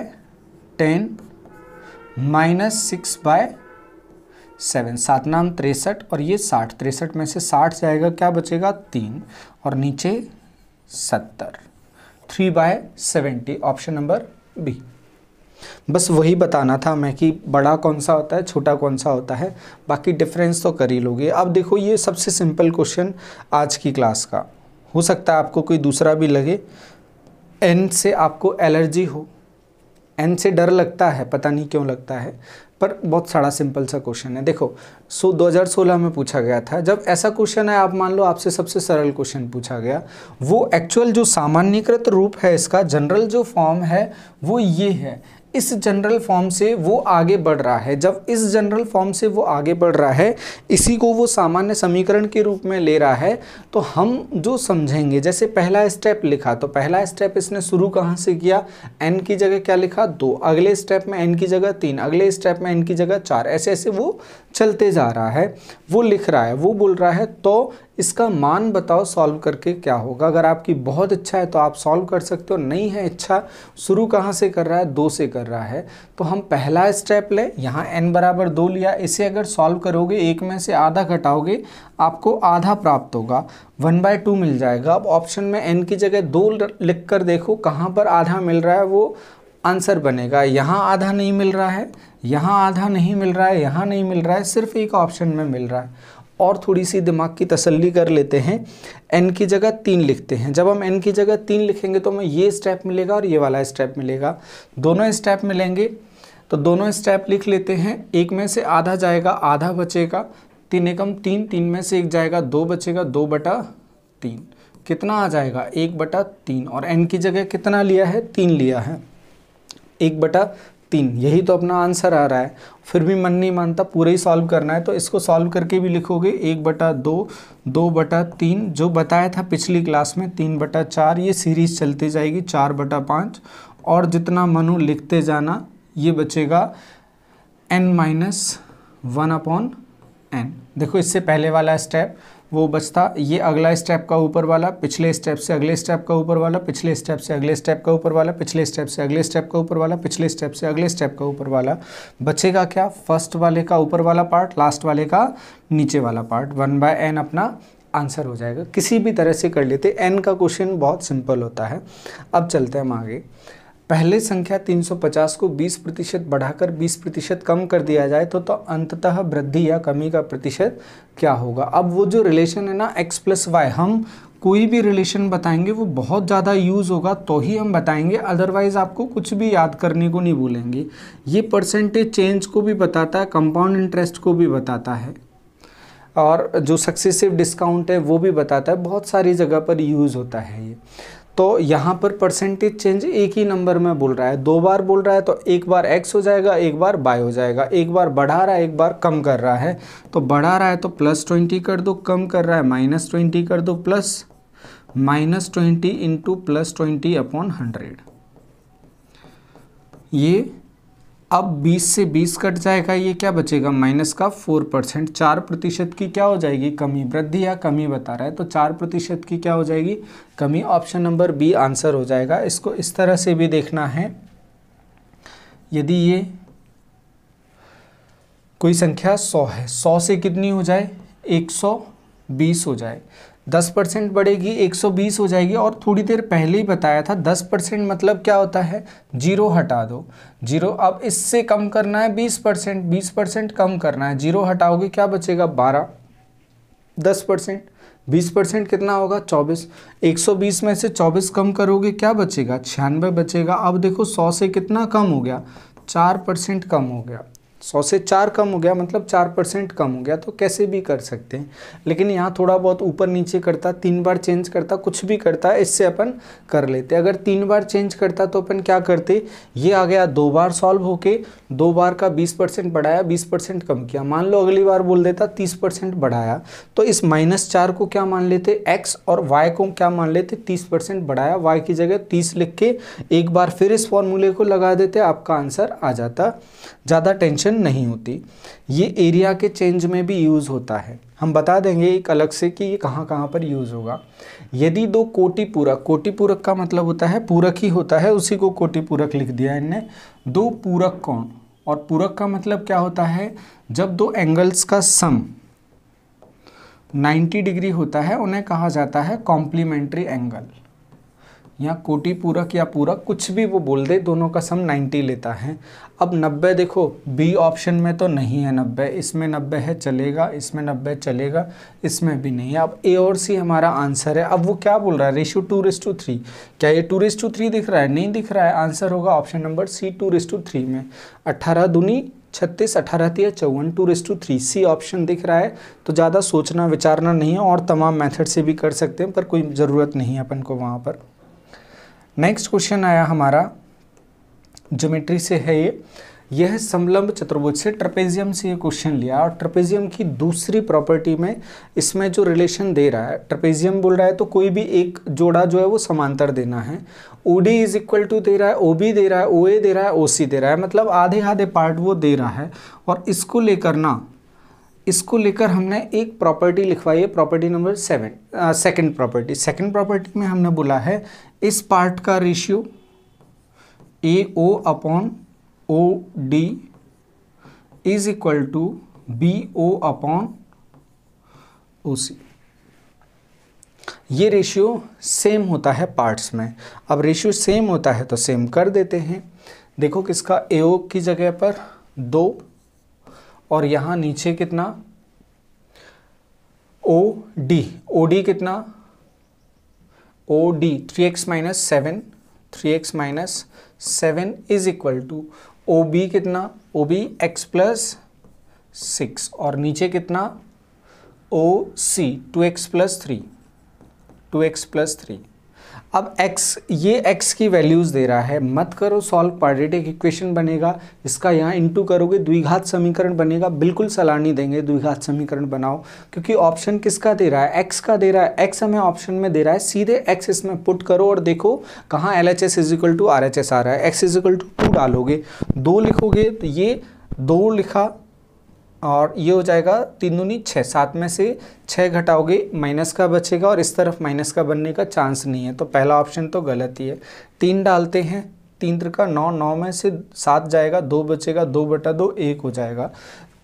ten minus six by seven सात नाम तिरसठ और ये साठ तिरसठ में से साठ जाएगा क्या बचेगा तीन और नीचे सत्तर three by seventy option number B बस वही बताना था मैं कि बड़ा कौन सा होता है छोटा कौन सा होता है बाकी डिफरेंस तो कर ही लोगे अब देखो ये सबसे सिंपल क्वेश्चन आज की क्लास का हो सकता है आपको कोई दूसरा भी लगे एन से आपको एलर्जी हो एन से डर लगता है पता नहीं क्यों लगता है पर बहुत सारा सिंपल सा क्वेश्चन है देखो सो सोलह में पूछा गया था जब ऐसा क्वेश्चन है आप मान लो आपसे सबसे सरल क्वेश्चन पूछा गया वो एक्चुअल जो सामान्यकृत रूप है इसका जनरल जो फॉर्म है वो ये है इस जनरल फॉर्म से वो आगे बढ़ रहा है जब इस जनरल फॉर्म से वो आगे बढ़ रहा है इसी को वो सामान्य समीकरण के रूप में ले रहा है तो हम जो समझेंगे जैसे पहला स्टेप लिखा तो पहला स्टेप इसने शुरू कहाँ से किया एन की जगह क्या लिखा दो अगले स्टेप में एन की जगह तीन अगले स्टेप में एन की जगह चार ऐसे ऐसे वो चलते जा रहा है वो लिख रहा है वो बोल रहा है तो इसका मान बताओ सॉल्व करके क्या होगा अगर आपकी बहुत अच्छा है तो आप सॉल्व कर सकते हो नहीं है अच्छा शुरू कहाँ से कर रहा है दो से कर रहा है तो हम पहला स्टेप लें यहाँ एन बराबर दो लिया इसे अगर सॉल्व करोगे एक में से आधा घटाओगे आपको आधा प्राप्त होगा वन बाय टू मिल जाएगा अब ऑप्शन में एन की जगह दो लिख कर देखो कहाँ पर आधा मिल रहा है वो आंसर बनेगा यहाँ आधा नहीं मिल रहा है यहाँ आधा नहीं मिल रहा है यहाँ नहीं मिल रहा है सिर्फ एक ऑप्शन में मिल रहा है और थोड़ी सी दिमाग की तसल्ली कर लेते हैं एन की जगह तीन लिखते हैं जब हम एन की जगह तीन लिखेंगे तो हमें ये स्टेप मिलेगा और ये वाला स्टेप मिलेगा दोनों स्टेप मिलेंगे तो दोनों स्टेप लिख लेते हैं एक में से आधा जाएगा आधा बचेगा तीन एकम तीन तीन में से एक जाएगा दो बचेगा दो बटा तीन कितना आ जाएगा एक बटा तीन और एन की जगह कितना लिया है तीन लिया है एक बटा तीन यही तो अपना आंसर आ रहा है फिर भी मन नहीं मानता पूरा ही सॉल्व करना है तो इसको सॉल्व करके भी लिखोगे एक बटा दो दो बटा तीन जो बताया था पिछली क्लास में तीन बटा चार ये सीरीज चलती जाएगी चार बटा पाँच और जितना मनु लिखते जाना ये बचेगा n minus one upon n देखो इससे पहले वाला स्टेप वो बचता ये अगला स्टेप का ऊपर वाला पिछले स्टेप से अगले स्टेप का ऊपर वाला पिछले स्टेप से अगले स्टेप का ऊपर वाला पिछले स्टेप से अगले स्टेप का ऊपर वाला पिछले स्टेप से अगले स्टेप का ऊपर वाला बचेगा क्या फर्स्ट वाले का ऊपर वाला पार्ट लास्ट वाले का नीचे वाला पार्ट वन बाय एन अपना आंसर हो जाएगा किसी भी तरह से कर लेते एन का क्वेश्चन बहुत सिंपल होता है अब चलते हैं हम आगे पहले संख्या 350 को 20 प्रतिशत बढ़ाकर 20 प्रतिशत कम कर दिया जाए तो तो अंततः वृद्धि या कमी का प्रतिशत क्या होगा अब वो जो रिलेशन है ना x प्लस वाई हम कोई भी रिलेशन बताएंगे वो बहुत ज़्यादा यूज़ होगा तो ही हम बताएंगे अदरवाइज़ आपको कुछ भी याद करने को नहीं भूलेंगे ये परसेंटेज चेंज को भी बताता है कंपाउंड इंटरेस्ट को भी बताता है और जो सक्सेसिव डिस्काउंट है वो भी बताता है बहुत सारी जगह पर यूज़ होता है ये तो यहाँ पर परसेंटेज चेंज एक ही नंबर में बोल रहा है दो बार बोल रहा है तो एक बार एक्स हो जाएगा एक बार बाय हो जाएगा एक बार बढ़ा रहा है एक बार कम कर रहा है तो बढ़ा रहा है तो प्लस ट्वेंटी कर दो कम कर रहा है माइनस ट्वेंटी कर दो plus minus twenty into plus twenty upon hundred ये अब 20 से 20 कट जाएगा ये क्या बचेगा माइनस का 4 परसेंट चार प्रतिशत की क्या हो जाएगी कमी वृद्धि या कमी बता रहा है तो चार प्रतिशत की क्या हो जाएगी कमी ऑप्शन नंबर बी आंसर हो जाएगा इसको इस तरह से भी देखना है यदि ये कोई संख्या 100 है 100 से कितनी हो जाए 120 हो जाए दस परसेंट बढ़ेगी एक सौ बीस हो जाएगी और थोड़ी देर पहले ही बताया था दस परसेंट मतलब क्या होता है जीरो हटा दो जीरो अब इससे कम करना है बीस परसेंट बीस परसेंट कम करना है जीरो हटाओगे क्या बचेगा बारह दस परसेंट बीस परसेंट कितना होगा चौबीस एक सौ बीस में से चौबीस कम करोगे क्या बचेगा छियानवे बचेगा अब देखो सौ से कितना कम हो गया चार परसेंट कम हो गया सौ से चार कम हो गया मतलब चार परसेंट कम हो गया तो कैसे भी कर सकते हैं लेकिन यहाँ थोड़ा बहुत ऊपर नीचे करता तीन बार चेंज करता कुछ भी करता इससे अपन कर लेते अगर तीन बार चेंज करता तो अपन क्या करते ये आ गया दो बार सॉल्व होके दो बार का बीस परसेंट बढ़ाया बीस परसेंट कम किया मान लो अगली बार बोल देता तीस परसेंट बढ़ाया तो इस माइनस चार को क्या मान लेते एक्स और वाई को क्या मान लेते तीस परसेंट बढ़ाया वाई की जगह तीस लिख के एक बार फिर इस फॉर्मूले को लगा देते आपका आंसर आ जाता ज़्यादा टेंशन नहीं होती ये एरिया के चेंज में भी यूज़ होता है हम बता देंगे एक अलग से कि ये कहाँ कहाँ पर यूज़ होगा यदि दो कोटिपूरक कोटिपूरक का मतलब होता है पूरक ही होता है उसी को कोटिपूरक लिख दिया इनने दो पूरक कोण और पूरक का मतलब क्या होता है जब दो एंगल्स का सम 90 डिग्री होता है उन्हें कहा जाता है कॉम्प्लीमेंट्री एंगल यहाँ कोटी पूरक या पूरक कुछ भी वो बोल दे दोनों का सम 90 लेता है अब 90 देखो बी ऑप्शन में तो नहीं है 90 इसमें 90 है चलेगा इसमें 90 चलेगा इसमें भी नहीं है अब ए और सी हमारा आंसर है अब वो क्या बोल रहा है ratio two is to three क्या ये टू रिस टू थ्री दिख रहा है नहीं दिख रहा है आंसर होगा option number C two is to three में अट्ठारह दुनी छत्तीस अठारह तीन चौवन two is to three C option दिख रहा है तो ज़्यादा सोचना विचारना नहीं है और तमाम मेथड से भी कर सकते हैं पर कोई ज़रूरत नहीं है अपन को वहाँ पर नेक्स्ट क्वेश्चन आया हमारा ज्योमेट्री से है ये यह समलंब चतुर्भुज से ट्रपेजियम से ये क्वेश्चन लिया और ट्रपेजियम की दूसरी प्रॉपर्टी में इसमें जो रिलेशन दे रहा है ट्रपेजियम बोल रहा है तो कोई भी एक जोड़ा जो है वो समांतर देना है O D is equal to दे रहा है ओ बी दे रहा है ओ ए दे रहा है ओ सी दे रहा है मतलब आधे आधे पार्ट वो दे रहा है और इसको लेकर ना इसको लेकर हमने एक प्रॉपर्टी लिखवाई है property number seven second property second property में हमने बोला है इस पार्ट का ratio A O upon O D is equal to B O upon O C ये रेशियो सेम होता है पार्ट्स में अब रेशियो सेम होता है तो सेम कर देते हैं देखो किसका ए ओ की जगह पर दो और यहाँ नीचे कितना ओ डी ओ डी कितना O D three x minus seven three x minus seven is equal to O B कितना O B x plus six और नीचे कितना O C two x plus three two x plus three अब x ये x की values दे रहा है मत करो सॉल्व क्वाड्रेटिक इक्वेशन बनेगा इसका यहाँ इंटू करोगे द्विघात समीकरण बनेगा बिल्कुल सलाह नहीं देंगे द्विघात समीकरण बनाओ क्योंकि ऑप्शन किसका दे रहा है x का दे रहा है x हमें ऑप्शन में दे रहा है सीधे x इसमें पुट करो और देखो कहाँ L H S is equal to R H S आ रहा है एक्स इजिकल टू टू डालोगे दो लिखोगे तो ये दो लिखा और ये हो जाएगा तीन दूनी छः सात में से छः घटाओगे माइनस का बचेगा और इस तरफ माइनस का बनने का चांस नहीं है तो पहला ऑप्शन तो गलत ही है तीन डालते हैं तीन त्रिका नौ नौ में से सात जाएगा दो बचेगा दो बटा दो एक हो जाएगा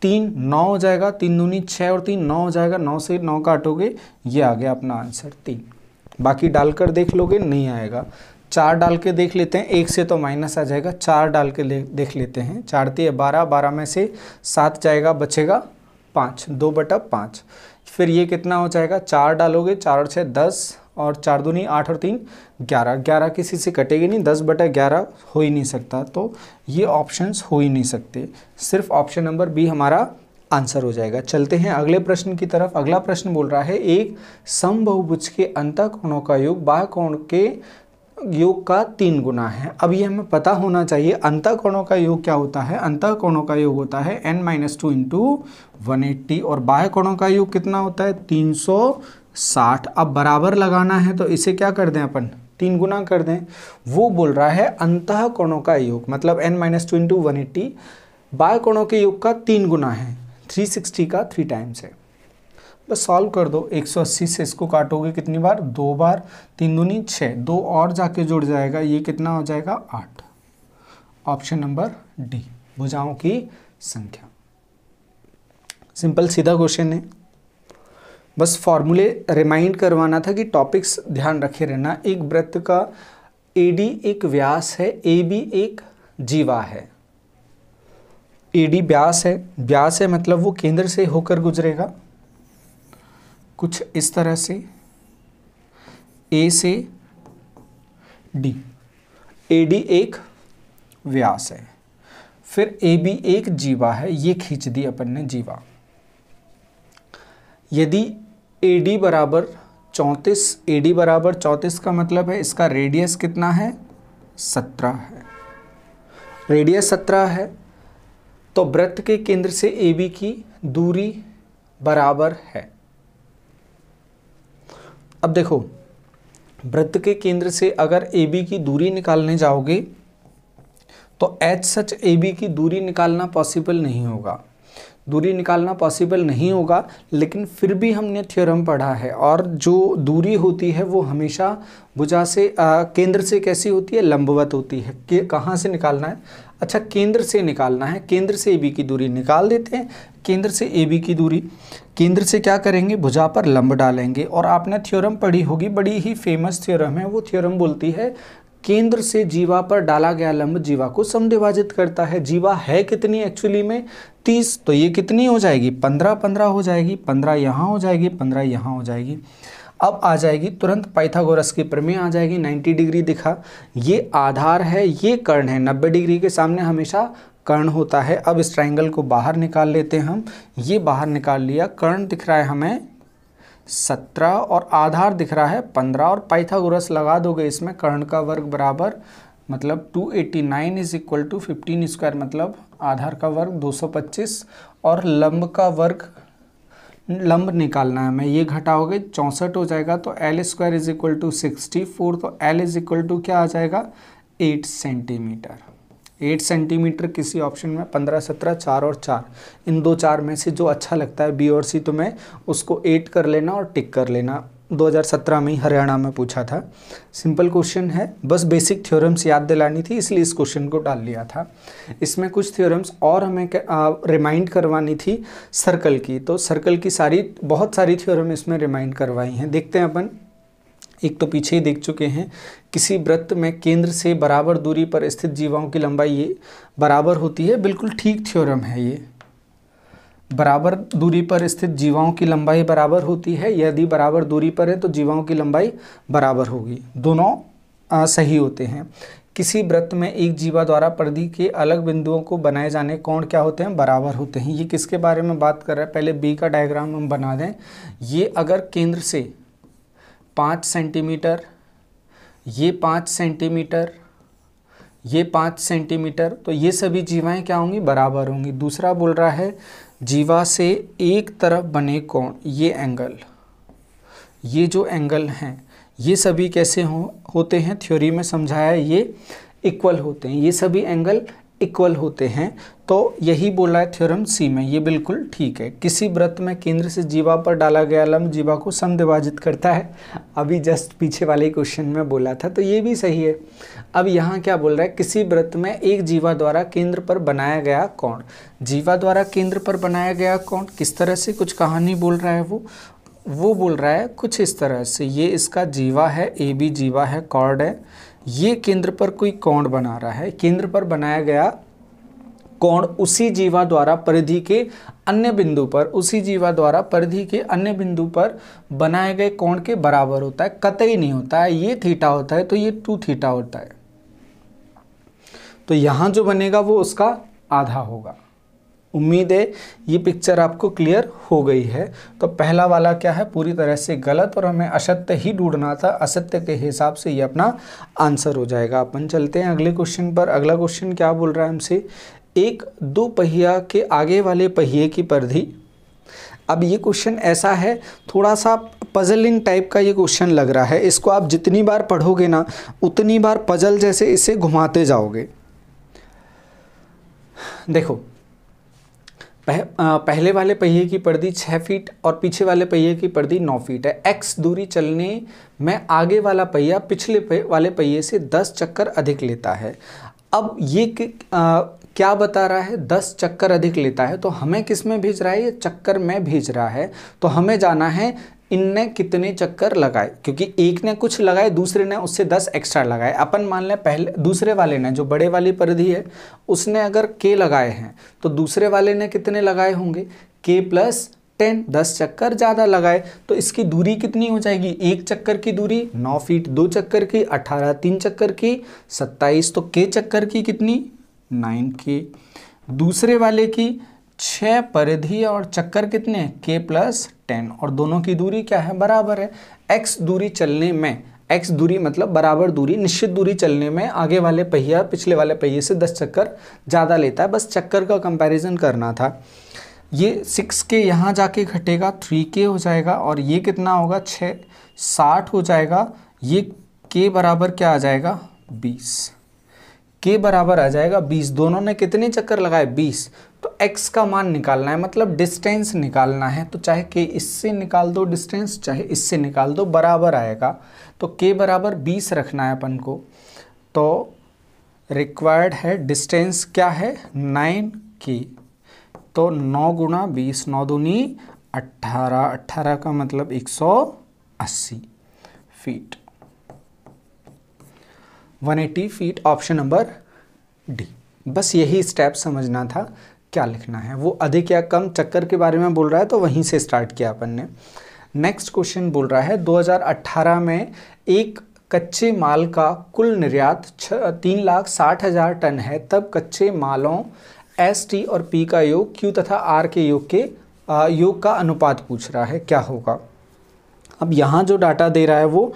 तीन नौ हो जाएगा तीन दूनी छः और तीन नौ हो जाएगा नौ से नौ काटोगे ये आ गया अपना आंसर तीन बाकी डालकर देख लोगे नहीं आएगा चार डाल के देख लेते हैं एक से तो माइनस आ जाएगा चार डाल के देख लेते हैं चार तीय बारह बारह में से सात जाएगा बचेगा पाँच दो बटा पाँच फिर ये कितना हो जाएगा चार डालोगे चार और छः दस और चार दूनी आठ और तीन ग्यारह ग्यारह किसी से कटेगी नहीं दस बटा ग्यारह हो ही नहीं सकता तो ये ऑप्शंस हो ही नहीं सकते सिर्फ ऑप्शन नंबर बी हमारा आंसर हो जाएगा चलते हैं अगले प्रश्न की तरफ अगला प्रश्न बोल रहा है एक समबहुभुज के अंत कोणों का योग बाह कोण के योग का तीन गुना है अब ये हमें पता होना चाहिए अंतःकोणों का योग क्या होता है अंतःकोणों का योग होता है n minus two into one eighty और बाह्य कोणों का योग कितना होता है तीन सौ साठ अब बराबर लगाना है तो इसे क्या कर दें अपन तीन गुना कर दें वो बोल रहा है अंत कोणों का योग मतलब n minus two into one eighty बाय कोणों के योग का तीन गुना है थ्री सिक्सटी का थ्री टाइम्स है बस तो सॉल्व कर दो 180 से इसको काटोगे कितनी बार दो बार तीन दूनी छः दो और जाके जुड़ जाएगा ये कितना हो जाएगा आठ ऑप्शन नंबर डी भुजाओं की संख्या सिंपल सीधा क्वेश्चन है बस फॉर्मूले रिमाइंड करवाना था कि टॉपिक्स ध्यान रखे रहना एक वृत्त का ए डी एक व्यास है ए बी एक जीवा है ए डी व्यास है व्यास है मतलब वो केंद्र से होकर गुजरेगा कुछ इस तरह से ए से डी ए डी एक व्यास है फिर ए बी एक जीवा है ये खींच दी अपन ने जीवा यदि ए डी बराबर चौंतीस ए डी बराबर चौंतीस का मतलब है इसका रेडियस कितना है सत्रह है रेडियस सत्रह है तो वृत्त के केंद्र से ए बी की दूरी बराबर है अब देखो वृत्त के केंद्र से अगर ए बी की दूरी निकालने जाओगे तो एच सच ए बी की दूरी निकालना पॉसिबल नहीं होगा दूरी निकालना पॉसिबल नहीं होगा लेकिन फिर भी हमने थ्योरम पढ़ा है और जो दूरी होती है वो हमेशा भुजा से आ, केंद्र से कैसी होती है लंबवत होती है कि कहाँ से निकालना है अच्छा केंद्र से निकालना है केंद्र से ए बी की दूरी निकाल देते हैं केंद्र से ए बी की दूरी केंद्र से क्या करेंगे भुजा पर लंब डालेंगे और आपने थ्योरम पढ़ी होगी बड़ी ही फेमस थ्योरम है वो थ्योरम बोलती है केंद्र से जीवा पर डाला गया लंब जीवा को समविभाजित करता है जीवा है कितनी एक्चुअली में तीस तो ये कितनी हो जाएगी पंद्रह पंद्रह हो जाएगी पंद्रह यहाँ हो जाएगी पंद्रह यहाँ हो जाएगी अब आ जाएगी तुरंत पाइथागोरस की प्रमेय आ जाएगी 90 डिग्री दिखा ये आधार है ये कर्ण है 90 डिग्री के सामने हमेशा कर्ण होता है अब इस ट्राइंगल को बाहर निकाल लेते हैं हम ये बाहर निकाल लिया कर्ण दिख रहा है हमें सत्रह और आधार दिख रहा है पंद्रह और पाइथागोरस लगा दोगे इसमें कर्ण का वर्ग बराबर मतलब 289 eighty nine is equal to fifteen square मतलब आधार का वर्ग 225 और लंब का वर्ग लंब निकालना है हमें ये घटाओगे चौंसठ हो जाएगा तो L square is equal to sixty four तो एल इज इक्वल टू क्या आ जाएगा एट सेंटीमीटर एट सेंटीमीटर किसी ऑप्शन में पंद्रह सत्रह चार और चार इन दो चार में से जो अच्छा लगता है बी और सी तुम्हें तो उसको एट कर लेना और टिक कर लेना 2017 में हरियाणा में पूछा था सिंपल क्वेश्चन है बस बेसिक थ्योरम्स याद दिलानी थी इसलिए इस क्वेश्चन को डाल लिया था इसमें कुछ थ्योरम्स और हमें रिमाइंड करवानी थी सर्कल की तो सर्कल की सारी बहुत सारी थ्योरम इसमें रिमाइंड करवाई हैं देखते हैं अपन एक तो पीछे ही देख चुके हैं किसी व्रत में केंद्र से बराबर दूरी पर स्थित जीवाओं की लंबाई ये बराबर होती है बिल्कुल ठीक थ्योरम है ये बराबर दूरी पर स्थित जीवाओं की लंबाई बराबर होती है यदि बराबर दूरी पर है तो जीवाओं की लंबाई बराबर होगी दोनों आ, सही होते हैं किसी व्रत में एक जीवा द्वारा परिधि के अलग बिंदुओं को बनाए जाने कोण क्या होते हैं बराबर होते हैं ये किसके बारे में बात कर रहा है पहले बी का डायग्राम हम बना दें ये अगर केंद्र से पाँच सेंटीमीटर ये पाँच सेंटीमीटर ये पाँच सेंटीमीटर तो ये सभी जीवाएं क्या होंगी बराबर होंगी दूसरा बोल रहा है जीवा से एक तरफ बने कोण ये एंगल ये जो एंगल हैं ये सभी कैसे हो होते हैं थ्योरी में समझाया ये इक्वल होते हैं ये सभी एंगल इक्वल होते हैं तो यही बोला है थ्योरम सी में ये बिल्कुल ठीक है किसी व्रत में केंद्र से जीवा पर डाला गया लम्ब जीवा को समिभाजित करता है अभी जस्ट पीछे वाले क्वेश्चन में बोला था तो ये भी सही है अब यहाँ क्या बोल रहा है किसी व्रत में एक जीवा द्वारा केंद्र पर बनाया गया कौन जीवा द्वारा केंद्र पर बनाया गया कौन किस तरह से कुछ कहानी बोल रहा है वो वो बोल रहा है कुछ इस तरह से ये इसका जीवा है ए बी जीवा है कॉर्ड है ये केंद्र पर कोई कोण बना रहा है केंद्र पर बनाया गया कोण उसी जीवा द्वारा परिधि के अन्य बिंदु पर उसी जीवा द्वारा परिधि के अन्य बिंदु पर बनाए गए कोण के बराबर होता है कतई नहीं होता है ये थीटा होता है तो ये टू थीटा होता है तो यहां जो बनेगा वो उसका आधा होगा उम्मीद है ये पिक्चर आपको क्लियर हो गई है तो पहला वाला क्या है पूरी तरह से गलत और हमें असत्य ही ढूंढना था असत्य के हिसाब से ये अपना आंसर हो जाएगा अपन चलते हैं अगले क्वेश्चन पर अगला क्वेश्चन क्या बोल रहा है हमसे एक दो पहिया के आगे वाले पहिए की परधि अब ये क्वेश्चन ऐसा है थोड़ा सा पजलिंग टाइप का ये क्वेश्चन लग रहा है इसको आप जितनी बार पढ़ोगे ना उतनी बार पजल जैसे इसे घुमाते जाओगे देखो पह, पहले वाले पहिए की पर्दी छः फीट और पीछे वाले पहिए की पर्दी नौ फीट है एक्स दूरी चलने में आगे वाला पहिया पिछले पह, वाले पहिए से दस चक्कर अधिक लेता है अब ये आ, क्या बता रहा है दस चक्कर अधिक लेता है तो हमें किस में भेज रहा है ये चक्कर में भेज रहा है तो हमें जाना है इनने कितने चक्कर लगाए क्योंकि एक ने कुछ लगाए दूसरे ने उससे दस एक्स्ट्रा लगाए अपन मान लें पहले दूसरे वाले ने जो बड़े वाली परिधि है उसने अगर के लगाए हैं तो दूसरे वाले ने कितने लगाए होंगे के प्लस टेन दस चक्कर ज़्यादा लगाए तो इसकी दूरी कितनी हो जाएगी एक चक्कर की दूरी नौ फीट दो चक्कर की अठारह तीन चक्कर की सत्ताईस तो के चक्कर की कितनी नाइन की दूसरे वाले की छः परिधि और चक्कर कितने के प्लस टेन और दोनों की दूरी क्या है बराबर है एक्स दूरी चलने में एक्स दूरी मतलब बराबर दूरी निश्चित दूरी चलने में आगे वाले पहिया पिछले वाले पहिए से दस चक्कर ज़्यादा लेता है बस चक्कर का कंपैरिजन करना था ये सिक्स के यहाँ जाके घटेगा थ्री के हो जाएगा और ये कितना होगा छः साठ हो जाएगा ये के बराबर क्या आ जाएगा बीस के बराबर आ जाएगा बीस दोनों ने कितने चक्कर लगाए बीस तो x का मान निकालना है मतलब डिस्टेंस निकालना है तो चाहे k इससे निकाल दो डिस्टेंस चाहे इससे निकाल दो बराबर आएगा तो k बराबर बीस रखना है अपन को तो रिक्वायर्ड है डिस्टेंस क्या है नाइन के तो नौ गुणा बीस नौ दूनी अट्ठारह अट्ठारह का मतलब एक सौ अस्सी feet one eighty feet option number D बस यही स्टेप समझना था क्या लिखना है वो अधिक या कम चक्कर के बारे में बोल रहा है तो वहीं से स्टार्ट किया अपन ने नेक्स्ट क्वेश्चन बोल रहा है 2018 में एक कच्चे माल का कुल निर्यात छ तीन लाख साठ हज़ार टन है तब कच्चे मालों एस टी और पी का योग क्यू तथा आर के योग के योग का अनुपात पूछ रहा है क्या होगा अब यहाँ जो डाटा दे रहा है वो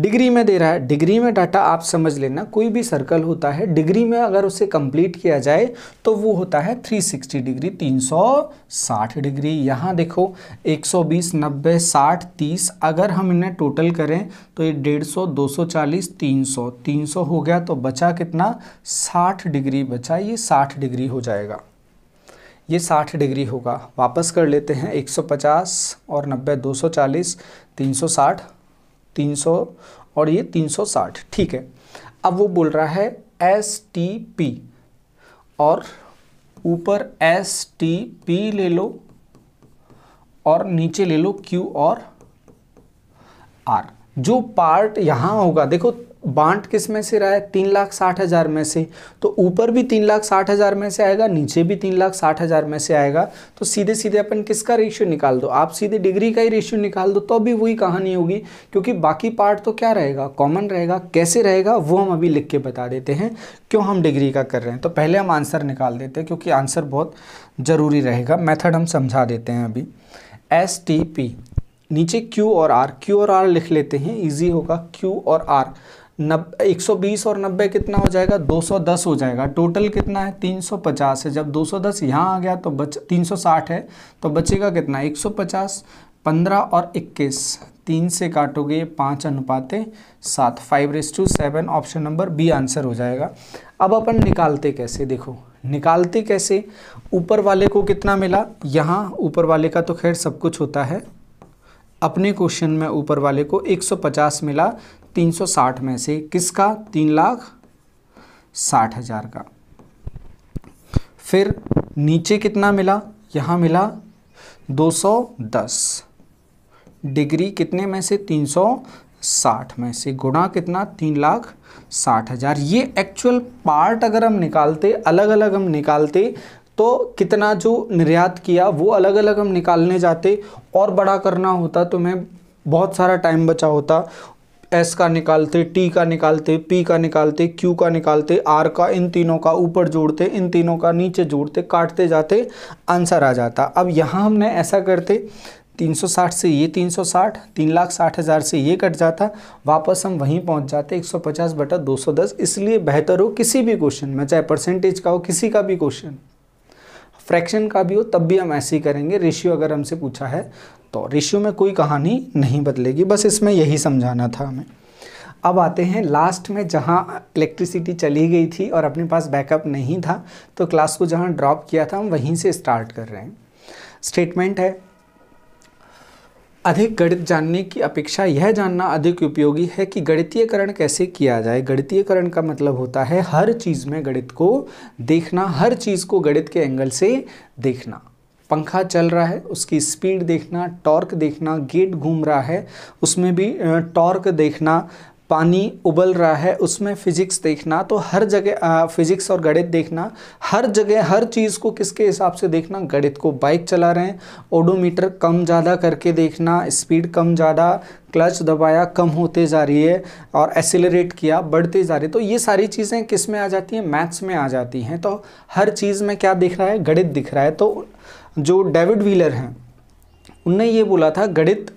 डिग्री में दे रहा है डिग्री में डाटा आप समझ लेना कोई भी सर्कल होता है डिग्री में अगर उसे कंप्लीट किया जाए तो वो होता है 360 डिग्री 360 डिग्री यहाँ देखो 120 90 60 30 अगर हम इन्हें टोटल करें तो ये 150 240 300 300 हो गया तो बचा कितना 60 डिग्री बचा ये 60 डिग्री हो जाएगा ये 60 डिग्री होगा वापस कर लेते हैं 150 और 90 240 360 300 और ये 360 ठीक है अब वो बोल रहा है एस टी पी और ऊपर एस टी पी ले लो और नीचे ले लो क्यू और आर जो पार्ट यहाँ होगा देखो बांट किस में से रहा है तीन लाख साठ हज़ार में से तो ऊपर भी तीन लाख साठ हज़ार में से आएगा नीचे भी तीन लाख साठ हज़ार में से आएगा तो सीधे सीधे अपन किसका रेशियो निकाल दो आप सीधे डिग्री का ही रेशियो निकाल दो तो भी वही कहानी होगी क्योंकि बाकी पार्ट तो क्या रहेगा कॉमन रहेगा कैसे रहेगा वो हम अभी लिख के बता देते हैं क्यों हम डिग्री का कर रहे हैं तो पहले हम आंसर निकाल देते हैं क्योंकि आंसर बहुत ज़रूरी रहेगा मैथड हम समझा देते हैं अभी एस टी पी नीचे क्यू और आर क्यू और आर लिख लेते हैं इजी होगा क्यू और आर नब एक और नब्बे कितना हो जाएगा 210 हो जाएगा टोटल कितना है 350 है जब 210 यहाँ आ गया तो बच 360 है तो बचेगा कितना 150 15 और 21 तीन से काटोगे पाँच अनुपाते सात five is to seven option number B answer हो जाएगा अब अपन निकालते कैसे देखो निकालते कैसे ऊपर वाले को कितना मिला यहाँ ऊपर वाले का तो खैर सब कुछ होता है अपने क्वेश्चन में ऊपर वाले को 150 मिला 360 में से किसका तीन लाख साठ हज़ार का फिर नीचे कितना मिला यहाँ मिला 210 डिग्री कितने में से 360 में से गुणा कितना तीन लाख साठ हज़ार ये एक्चुअल पार्ट अगर हम निकालते अलग अलग हम निकालते तो कितना जो निर्यात किया वो अलग अलग हम निकालने जाते और बड़ा करना होता तो मैं बहुत सारा टाइम बचा होता एस का निकालते टी का निकालते पी का निकालते क्यू का निकालते आर का इन तीनों का ऊपर जोड़ते इन तीनों का नीचे जोड़ते काटते जाते आंसर आ जाता अब यहाँ हमने ऐसा करते 360 से ये 360 तीन लाख साठ हज़ार से ये कट जाता वापस हम वहीं पहुंच जाते 150 बटा दो इसलिए बेहतर हो किसी भी क्वेश्चन में चाहे परसेंटेज का हो किसी का भी क्वेश्चन फ्रैक्शन का भी हो तब भी हम ऐसे ही करेंगे रेशियो अगर हमसे पूछा है तो रेशियो में कोई कहानी नहीं बदलेगी बस इसमें यही समझाना था हमें अब आते हैं लास्ट में जहाँ इलेक्ट्रिसिटी चली गई थी और अपने पास बैकअप नहीं था तो क्लास को जहाँ ड्रॉप किया था हम वहीं से स्टार्ट कर रहे हैं स्टेटमेंट है अधिक गणित जानने की अपेक्षा यह जानना अधिक उपयोगी है कि गणितीयकरण कैसे किया जाए गणितीयकरण का मतलब होता है हर चीज़ में गणित को देखना हर चीज़ को गणित के एंगल से देखना पंखा चल रहा है उसकी स्पीड देखना टॉर्क देखना गेट घूम रहा है उसमें भी टॉर्क देखना पानी उबल रहा है उसमें फिजिक्स देखना तो हर जगह फिजिक्स और गणित देखना हर जगह हर चीज़ को किसके हिसाब से देखना गणित को बाइक चला रहे हैं ओडोमीटर कम ज़्यादा करके देखना स्पीड कम ज़्यादा क्लच दबाया कम होते जा रही है और एसिलरेट किया बढ़ते जा रही है तो ये सारी चीज़ें किस में आ जाती हैं मैथ्स में आ जाती हैं तो हर चीज़ में क्या दिख रहा है गणित दिख रहा है तो जो डेविड व्हीलर हैं उनने ये बोला था गणित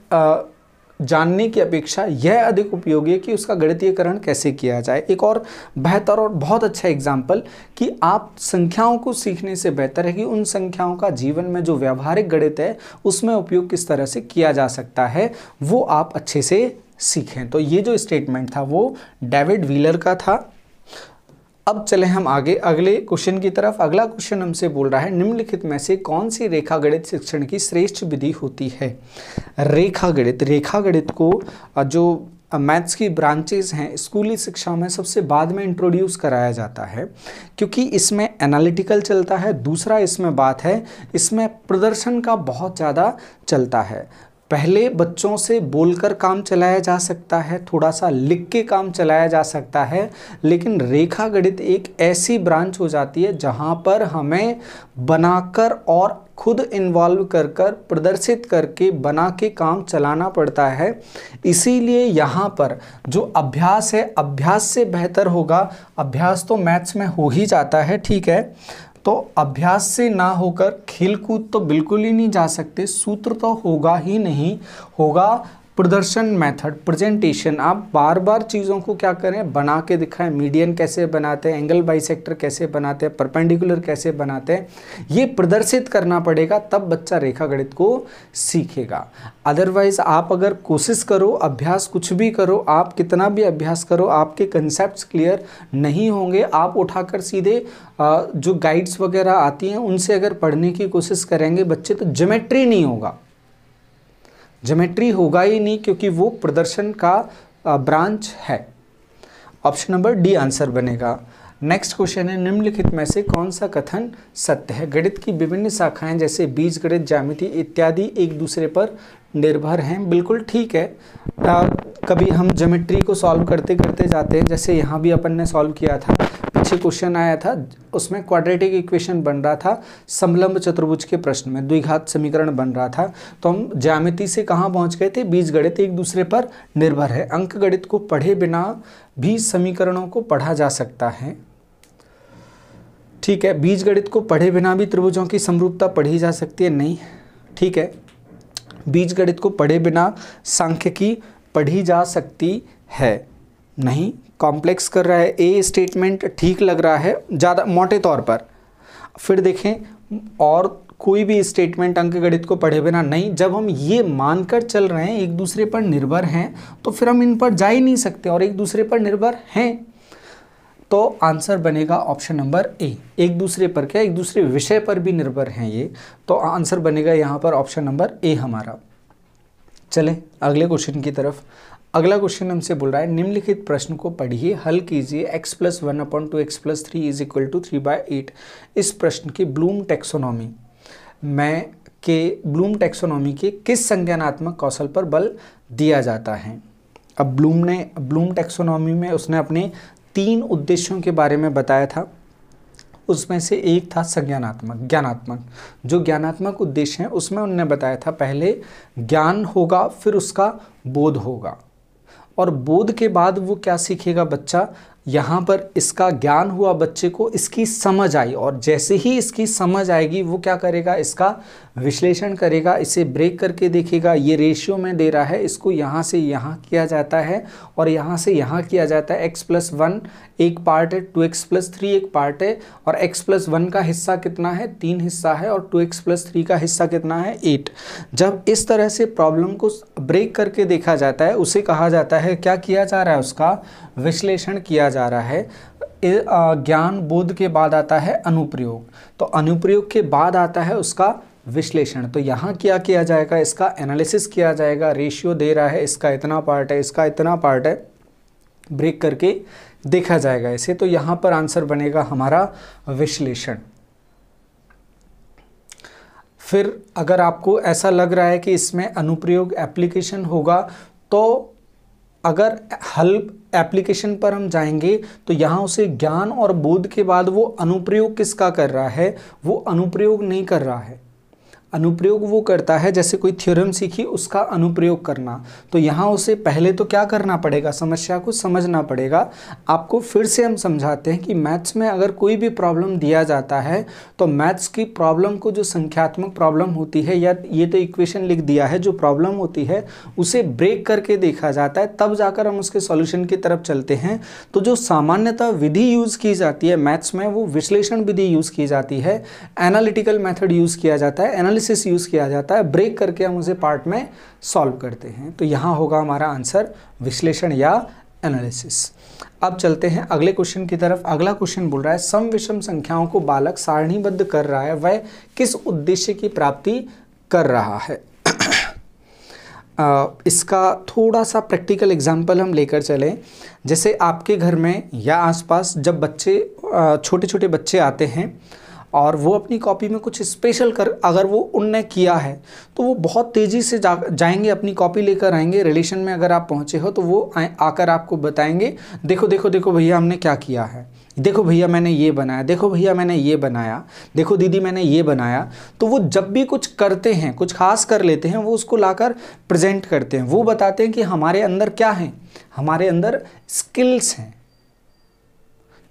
जानने की अपेक्षा यह अधिक उपयोगी है कि उसका गणितीयकरण कैसे किया जाए एक और बेहतर और बहुत अच्छा एग्जाम्पल कि आप संख्याओं को सीखने से बेहतर है कि उन संख्याओं का जीवन में जो व्यावहारिक गणित है उसमें उपयोग किस तरह से किया जा सकता है वो आप अच्छे से सीखें तो ये जो स्टेटमेंट था वो डेविड व्हीलर का था अब चले हम आगे अगले क्वेश्चन की तरफ अगला क्वेश्चन हमसे बोल रहा है निम्नलिखित में से कौन सी रेखा गणित शिक्षण की श्रेष्ठ विधि होती है रेखा गणित रेखा गणित को जो मैथ्स की ब्रांचेज हैं स्कूली शिक्षा में सबसे बाद में इंट्रोड्यूस कराया जाता है क्योंकि इसमें एनालिटिकल चलता है दूसरा इसमें बात है इसमें प्रदर्शन का बहुत ज़्यादा चलता है पहले बच्चों से बोलकर काम चलाया जा सकता है थोड़ा सा लिख के काम चलाया जा सकता है लेकिन रेखा गणित एक ऐसी ब्रांच हो जाती है जहाँ पर हमें बनाकर और खुद इन्वॉल्व कर कर प्रदर्शित करके बना के काम चलाना पड़ता है इसीलिए यहाँ पर जो अभ्यास है अभ्यास से बेहतर होगा अभ्यास तो मैथ्स में हो ही जाता है ठीक है तो अभ्यास से ना होकर खेल कूद तो बिल्कुल ही नहीं जा सकते सूत्र तो होगा ही नहीं होगा प्रदर्शन मेथड प्रेजेंटेशन आप बार बार चीज़ों को क्या करें बना के दिखाएं मीडियन कैसे बनाते हैं एंगल बाई कैसे बनाते हैं परपेंडिकुलर कैसे बनाते हैं ये प्रदर्शित करना पड़ेगा तब बच्चा रेखा गणित को सीखेगा अदरवाइज़ आप अगर कोशिश करो अभ्यास कुछ भी करो आप कितना भी अभ्यास करो आपके कंसेप्ट क्लियर नहीं होंगे आप उठाकर सीधे जो गाइड्स वगैरह आती हैं उनसे अगर पढ़ने की कोशिश करेंगे बच्चे तो जोमेट्री नहीं होगा जोमेट्री होगा ही नहीं क्योंकि वो प्रदर्शन का ब्रांच है ऑप्शन नंबर डी आंसर बनेगा नेक्स्ट क्वेश्चन है निम्नलिखित में से कौन सा कथन सत्य है गणित की विभिन्न शाखाएं जैसे बीज गणित जामिति इत्यादि एक दूसरे पर निर्भर हैं बिल्कुल ठीक है आ, कभी हम जोमेट्री को सॉल्व करते करते जाते हैं जैसे यहाँ भी अपन ने सॉल्व किया था पीछे क्वेश्चन आया था उसमें क्वाड्रेटिक इक्वेशन बन रहा था समलंब चतुर्भुज के प्रश्न में द्विघात समीकरण बन रहा था तो हम ज्यामिति से कहाँ पहुँच गए थे बीज गणित एक दूसरे पर निर्भर है अंक गणित को पढ़े बिना भी समीकरणों को पढ़ा जा सकता है ठीक है बीज गणित को पढ़े बिना भी त्रिभुजों की समरूपता पढ़ी जा सकती है नहीं ठीक है बीजगणित को पढ़े बिना सांख्यिकी पढ़ी जा सकती है नहीं कॉम्प्लेक्स कर रहा है ए स्टेटमेंट ठीक लग रहा है ज़्यादा मोटे तौर पर फिर देखें और कोई भी स्टेटमेंट अंकगणित को पढ़े बिना नहीं जब हम ये मानकर चल रहे हैं एक दूसरे पर निर्भर हैं तो फिर हम इन पर जा ही नहीं सकते और एक दूसरे पर निर्भर हैं तो आंसर बनेगा ऑप्शन नंबर ए एक दूसरे पर क्या एक दूसरे विषय पर भी निर्भर हैं ये तो आंसर बनेगा यहाँ पर ऑप्शन नंबर ए हमारा चलें अगले क्वेश्चन की तरफ अगला क्वेश्चन हमसे बोल रहा है निम्नलिखित प्रश्न को पढ़िए हल कीजिए x plus one upon two x plus three is equal to three by eight इस प्रश्न की ब्लूम टेक्सोनॉमी मैं के ब्लूम टेक्सोनॉमी के किस संज्ञानात्मक कौशल पर बल दिया जाता है अब ब्लूम ने ब्लूम टेक्सोनॉमी में उसने अपने तीन उद्देश्यों के बारे में बताया था उसमें से एक था संज्ञानात्मक ज्ञानात्मक जो ज्ञानात्मक उद्देश्य है उसमें उनने बताया था पहले ज्ञान होगा फिर उसका बोध होगा और बोध के बाद वो क्या सीखेगा बच्चा यहाँ पर इसका ज्ञान हुआ बच्चे को इसकी समझ आई और जैसे ही इसकी समझ आएगी वो क्या करेगा इसका विश्लेषण करेगा इसे ब्रेक करके देखेगा ये रेशियो में दे रहा है इसको यहाँ से यहाँ किया जाता है और यहाँ से यहाँ किया जाता है एक्स प्लस वन एक पार्ट है टू एक्स प्लस थ्री एक पार्ट है और एक्स प्लस वन का हिस्सा कितना है तीन हिस्सा है और टू एक्स प्लस थ्री का हिस्सा कितना है एट जब इस तरह से प्रॉब्लम को ब्रेक करके देखा जाता है उसे कहा जाता है क्या किया जा रहा है उसका विश्लेषण किया जा रहा है ज्ञान बोध के बाद आता है अनुप्रयोग तो अनुप्रयोग के बाद आता है उसका विश्लेषण तो यहाँ क्या किया जाएगा इसका एनालिसिस किया जाएगा रेशियो दे रहा है इसका इतना पार्ट है इसका इतना पार्ट है ब्रेक करके देखा जाएगा इसे तो यहाँ पर आंसर बनेगा हमारा विश्लेषण फिर अगर आपको ऐसा लग रहा है कि इसमें अनुप्रयोग एप्लीकेशन होगा तो अगर हल एप्लीकेशन पर हम जाएंगे तो यहाँ उसे ज्ञान और बोध के बाद वो अनुप्रयोग किसका कर रहा है वो अनुप्रयोग नहीं कर रहा है अनुप्रयोग वो करता है जैसे कोई थ्योरम सीखी उसका अनुप्रयोग करना तो यहाँ उसे पहले तो क्या करना पड़ेगा समस्या को समझना पड़ेगा आपको फिर से हम समझाते हैं कि मैथ्स में अगर कोई भी प्रॉब्लम दिया जाता है तो मैथ्स की प्रॉब्लम को जो संख्यात्मक प्रॉब्लम होती है या ये तो इक्वेशन लिख दिया है जो प्रॉब्लम होती है उसे ब्रेक करके देखा जाता है तब जाकर हम उसके सॉल्यूशन की तरफ चलते हैं तो जो सामान्यतः विधि यूज़ की जाती है मैथ्स में वो विश्लेषण विधि यूज़ की जाती है एनालिटिकल मैथड यूज़ किया जाता है एनालिस एनालिसिस यूज़ किया जाता है ब्रेक करके हम उसे पार्ट में सॉल्व करते हैं तो यहाँ होगा हमारा आंसर विश्लेषण या एनालिसिस अब चलते हैं अगले क्वेश्चन की तरफ अगला क्वेश्चन बोल रहा है सम विषम संख्याओं को बालक सारणीबद्ध कर रहा है वह किस उद्देश्य की प्राप्ति कर रहा है इसका थोड़ा सा प्रैक्टिकल एग्जाम्पल हम लेकर चलें जैसे आपके घर में या आसपास जब बच्चे छोटे छोटे बच्चे आते हैं और वो अपनी कॉपी में कुछ स्पेशल कर अगर वो उनने किया है तो वो बहुत तेज़ी से जा जाएंगे अपनी कॉपी लेकर आएंगे रिलेशन में अगर आप पहुँचे हो तो वो आ, आकर आपको बताएंगे देखो देखो देखो भैया हमने क्या किया है देखो भैया मैंने ये बनाया देखो भैया मैंने ये बनाया देखो दीदी मैंने ये बनाया तो वो जब भी कुछ करते हैं कुछ खास कर लेते हैं वो उसको लाकर प्रेजेंट करते हैं वो बताते हैं कि हमारे अंदर क्या है हमारे अंदर स्किल्स हैं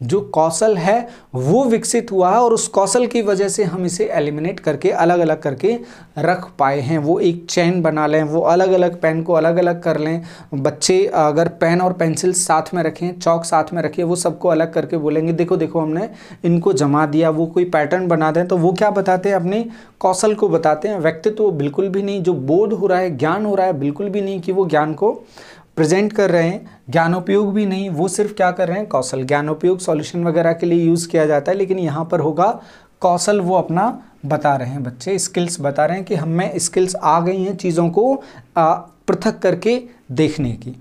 जो कौशल है वो विकसित हुआ है और उस कौशल की वजह से हम इसे एलिमिनेट करके अलग अलग करके रख पाए हैं वो एक चैन बना लें वो अलग अलग पेन को अलग अलग कर लें बच्चे अगर पेन और पेंसिल साथ में रखें चौक साथ में रखें वो सबको अलग करके बोलेंगे देखो देखो हमने इनको जमा दिया वो कोई पैटर्न बना दें तो वो क्या बताते हैं अपने कौशल को बताते हैं व्यक्तित्व बिल्कुल भी नहीं जो बोध हो रहा है ज्ञान हो रहा है बिल्कुल भी नहीं कि वो ज्ञान को प्रेजेंट कर रहे हैं ज्ञानोपयोग भी नहीं वो सिर्फ क्या कर रहे हैं कौशल ज्ञानोपयोग सॉल्यूशन वगैरह के लिए यूज़ किया जाता है लेकिन यहाँ पर होगा कौशल वो अपना बता रहे हैं बच्चे स्किल्स बता रहे हैं कि हमें स्किल्स आ गई हैं चीज़ों को पृथक करके देखने की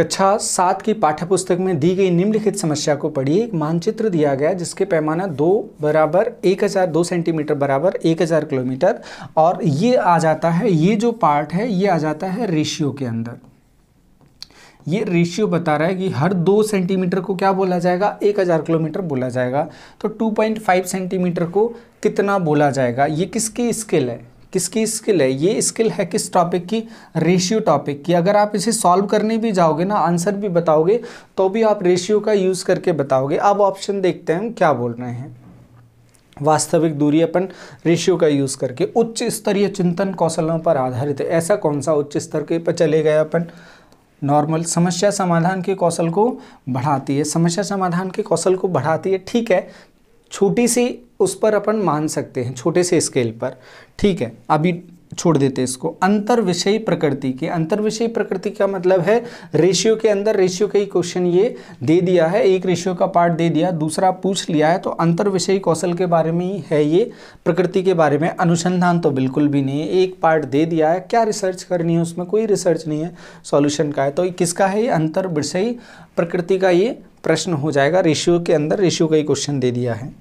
कक्षा सात की पाठ्यपुस्तक में दी गई निम्नलिखित समस्या को पढ़िए एक मानचित्र दिया गया जिसके पैमाना दो बराबर एक हज़ार दो सेंटीमीटर बराबर एक हज़ार किलोमीटर और ये आ जाता है ये जो पार्ट है ये आ जाता है रेशियो के अंदर ये रेशियो बता रहा है कि हर दो सेंटीमीटर को क्या बोला जाएगा एक हज़ार किलोमीटर बोला जाएगा तो टू पॉइंट फाइव सेंटीमीटर को कितना बोला जाएगा ये किसकी स्केल है किसकी स्किल है ये स्किल है किस टॉपिक की रेशियो टॉपिक की अगर आप इसे सॉल्व करने भी जाओगे ना आंसर भी बताओगे तो भी आप रेशियो का यूज़ करके बताओगे अब ऑप्शन देखते हैं हम क्या बोल रहे हैं वास्तविक दूरी अपन रेशियो का यूज़ करके उच्च स्तरीय चिंतन कौशलों पर आधारित है ऐसा कौन सा उच्च स्तर के पर चले गए अपन नॉर्मल समस्या समाधान के कौशल को बढ़ाती है समस्या समाधान के कौशल को बढ़ाती है ठीक है छोटी सी उस पर अपन मान सकते हैं छोटे से स्केल पर ठीक है अभी छोड़ देते हैं इसको अंतर विषयी प्रकृति के अंतर विषयी प्रकृति का मतलब है रेशियो के अंदर रेशियो का ही क्वेश्चन ये दे दिया है एक रेशियो का पार्ट दे दिया दूसरा पूछ लिया है तो अंतर विषयी कौशल के बारे में ही है ये प्रकृति के बारे में अनुसंधान तो बिल्कुल भी नहीं है एक पार्ट दे दिया है क्या रिसर्च करनी है उसमें कोई रिसर्च नहीं है सॉल्यूशन का है तो किसका है ये अंतर विषयी प्रकृति का ये प्रश्न हो जाएगा रेशियो के अंदर रेशियो का ही क्वेश्चन दे दिया है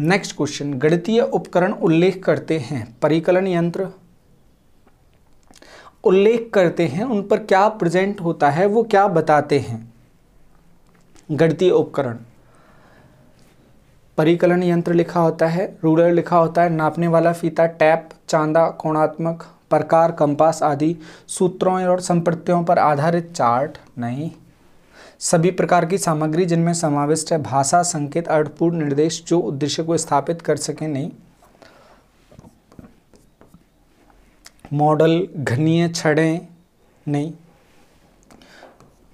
नेक्स्ट क्वेश्चन गणितीय उपकरण उल्लेख करते हैं परिकलन यंत्र उल्लेख करते हैं उन पर क्या प्रेजेंट होता है वो क्या बताते हैं गणितीय उपकरण परिकलन यंत्र लिखा होता है रूलर लिखा होता है नापने वाला फीता टैप चांदा कोणात्मक प्रकार कंपास आदि सूत्रों और संपत्तियों पर आधारित चार्ट नहीं सभी प्रकार की सामग्री जिनमें समाविष्ट है भाषा संकेत अर्थपूर्ण निर्देश जो उद्देश्य को स्थापित कर सके नहीं मॉडल घनीय छड़ें नहीं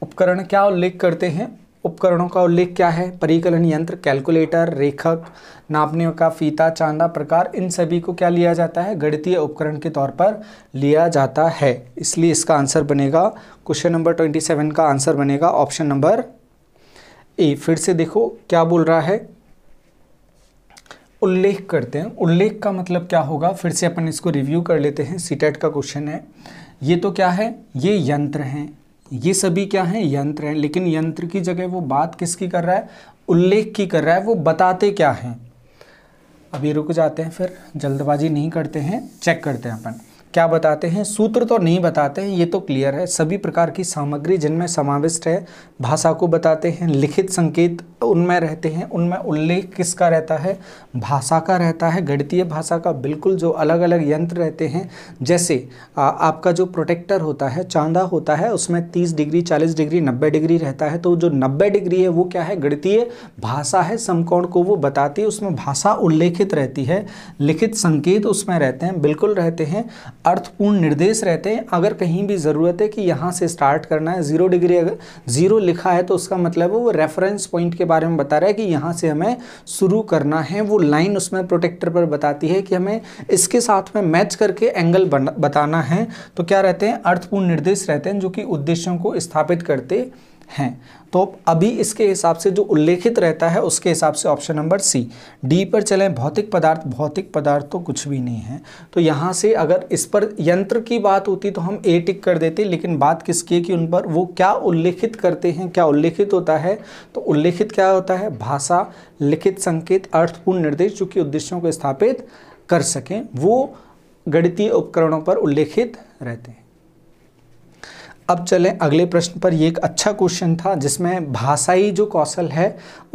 उपकरण क्या उल्लेख करते हैं उपकरणों का उल्लेख क्या है परिकलन यंत्र कैलकुलेटर रेखक नापने का फीता चांदा प्रकार इन सभी को क्या लिया जाता है गणितीय उपकरण के तौर पर लिया जाता है इसलिए इसका आंसर बनेगा क्वेश्चन नंबर ट्वेंटी सेवन का आंसर बनेगा ऑप्शन नंबर ए फिर से देखो क्या बोल रहा है उल्लेख करते हैं उल्लेख का मतलब क्या होगा फिर से अपन इसको रिव्यू कर लेते हैं सीटेट e का क्वेश्चन है ये तो क्या है ये यंत्र हैं ये सभी क्या हैं यंत्र हैं लेकिन यंत्र की जगह वो बात किसकी कर रहा है उल्लेख की कर रहा है वो बताते क्या हैं अभी रुक जाते हैं फिर जल्दबाजी नहीं करते हैं चेक करते हैं अपन क्या बताते हैं सूत्र तो नहीं बताते हैं ये तो क्लियर है सभी प्रकार की सामग्री जिनमें समाविष्ट है भाषा को बताते हैं लिखित संकेत उनमें रहते हैं उनमें उल्लेख किसका रहता है भाषा का रहता है गणितीय भाषा का बिल्कुल जो अलग अलग यंत्र रहते हैं जैसे आ, आपका जो प्रोटेक्टर होता है चांदा होता है उसमें तीस डिग्री चालीस डिग्री नब्बे डिग्री रहता है तो जो नब्बे डिग्री है वो क्या है गणितीय भाषा है समकोण को वो बताती है उसमें भाषा उल्लेखित रहती है लिखित संकेत उसमें रहते हैं बिल्कुल रहते हैं अर्थपूर्ण निर्देश रहते हैं अगर कहीं भी ज़रूरत है कि यहाँ से स्टार्ट करना है ज़ीरो डिग्री अगर ज़ीरो लिखा है तो उसका मतलब है वो रेफरेंस पॉइंट के बारे में बता रहा है कि यहाँ से हमें शुरू करना है वो लाइन उसमें प्रोटेक्टर पर बताती है कि हमें इसके साथ में मैच करके एंगल बताना है तो क्या रहते हैं अर्थपूर्ण निर्देश रहते हैं जो कि उद्देश्यों को स्थापित करते हैं तो अभी इसके हिसाब से जो उल्लेखित रहता है उसके हिसाब से ऑप्शन नंबर सी डी पर चलें भौतिक पदार्थ भौतिक पदार्थ तो कुछ भी नहीं है तो यहाँ से अगर इस पर यंत्र की बात होती तो हम ए टिक कर देते लेकिन बात किसकी है कि उन पर वो क्या उल्लेखित करते हैं क्या उल्लेखित होता है तो उल्लेखित क्या होता है भाषा लिखित संकेत अर्थपूर्ण निर्देश जो कि उद्देश्यों को स्थापित कर सकें वो गणितीय उपकरणों पर उल्लेखित रहते हैं अब चलें अगले प्रश्न पर ये एक अच्छा क्वेश्चन था जिसमें भाषाई जो कौशल है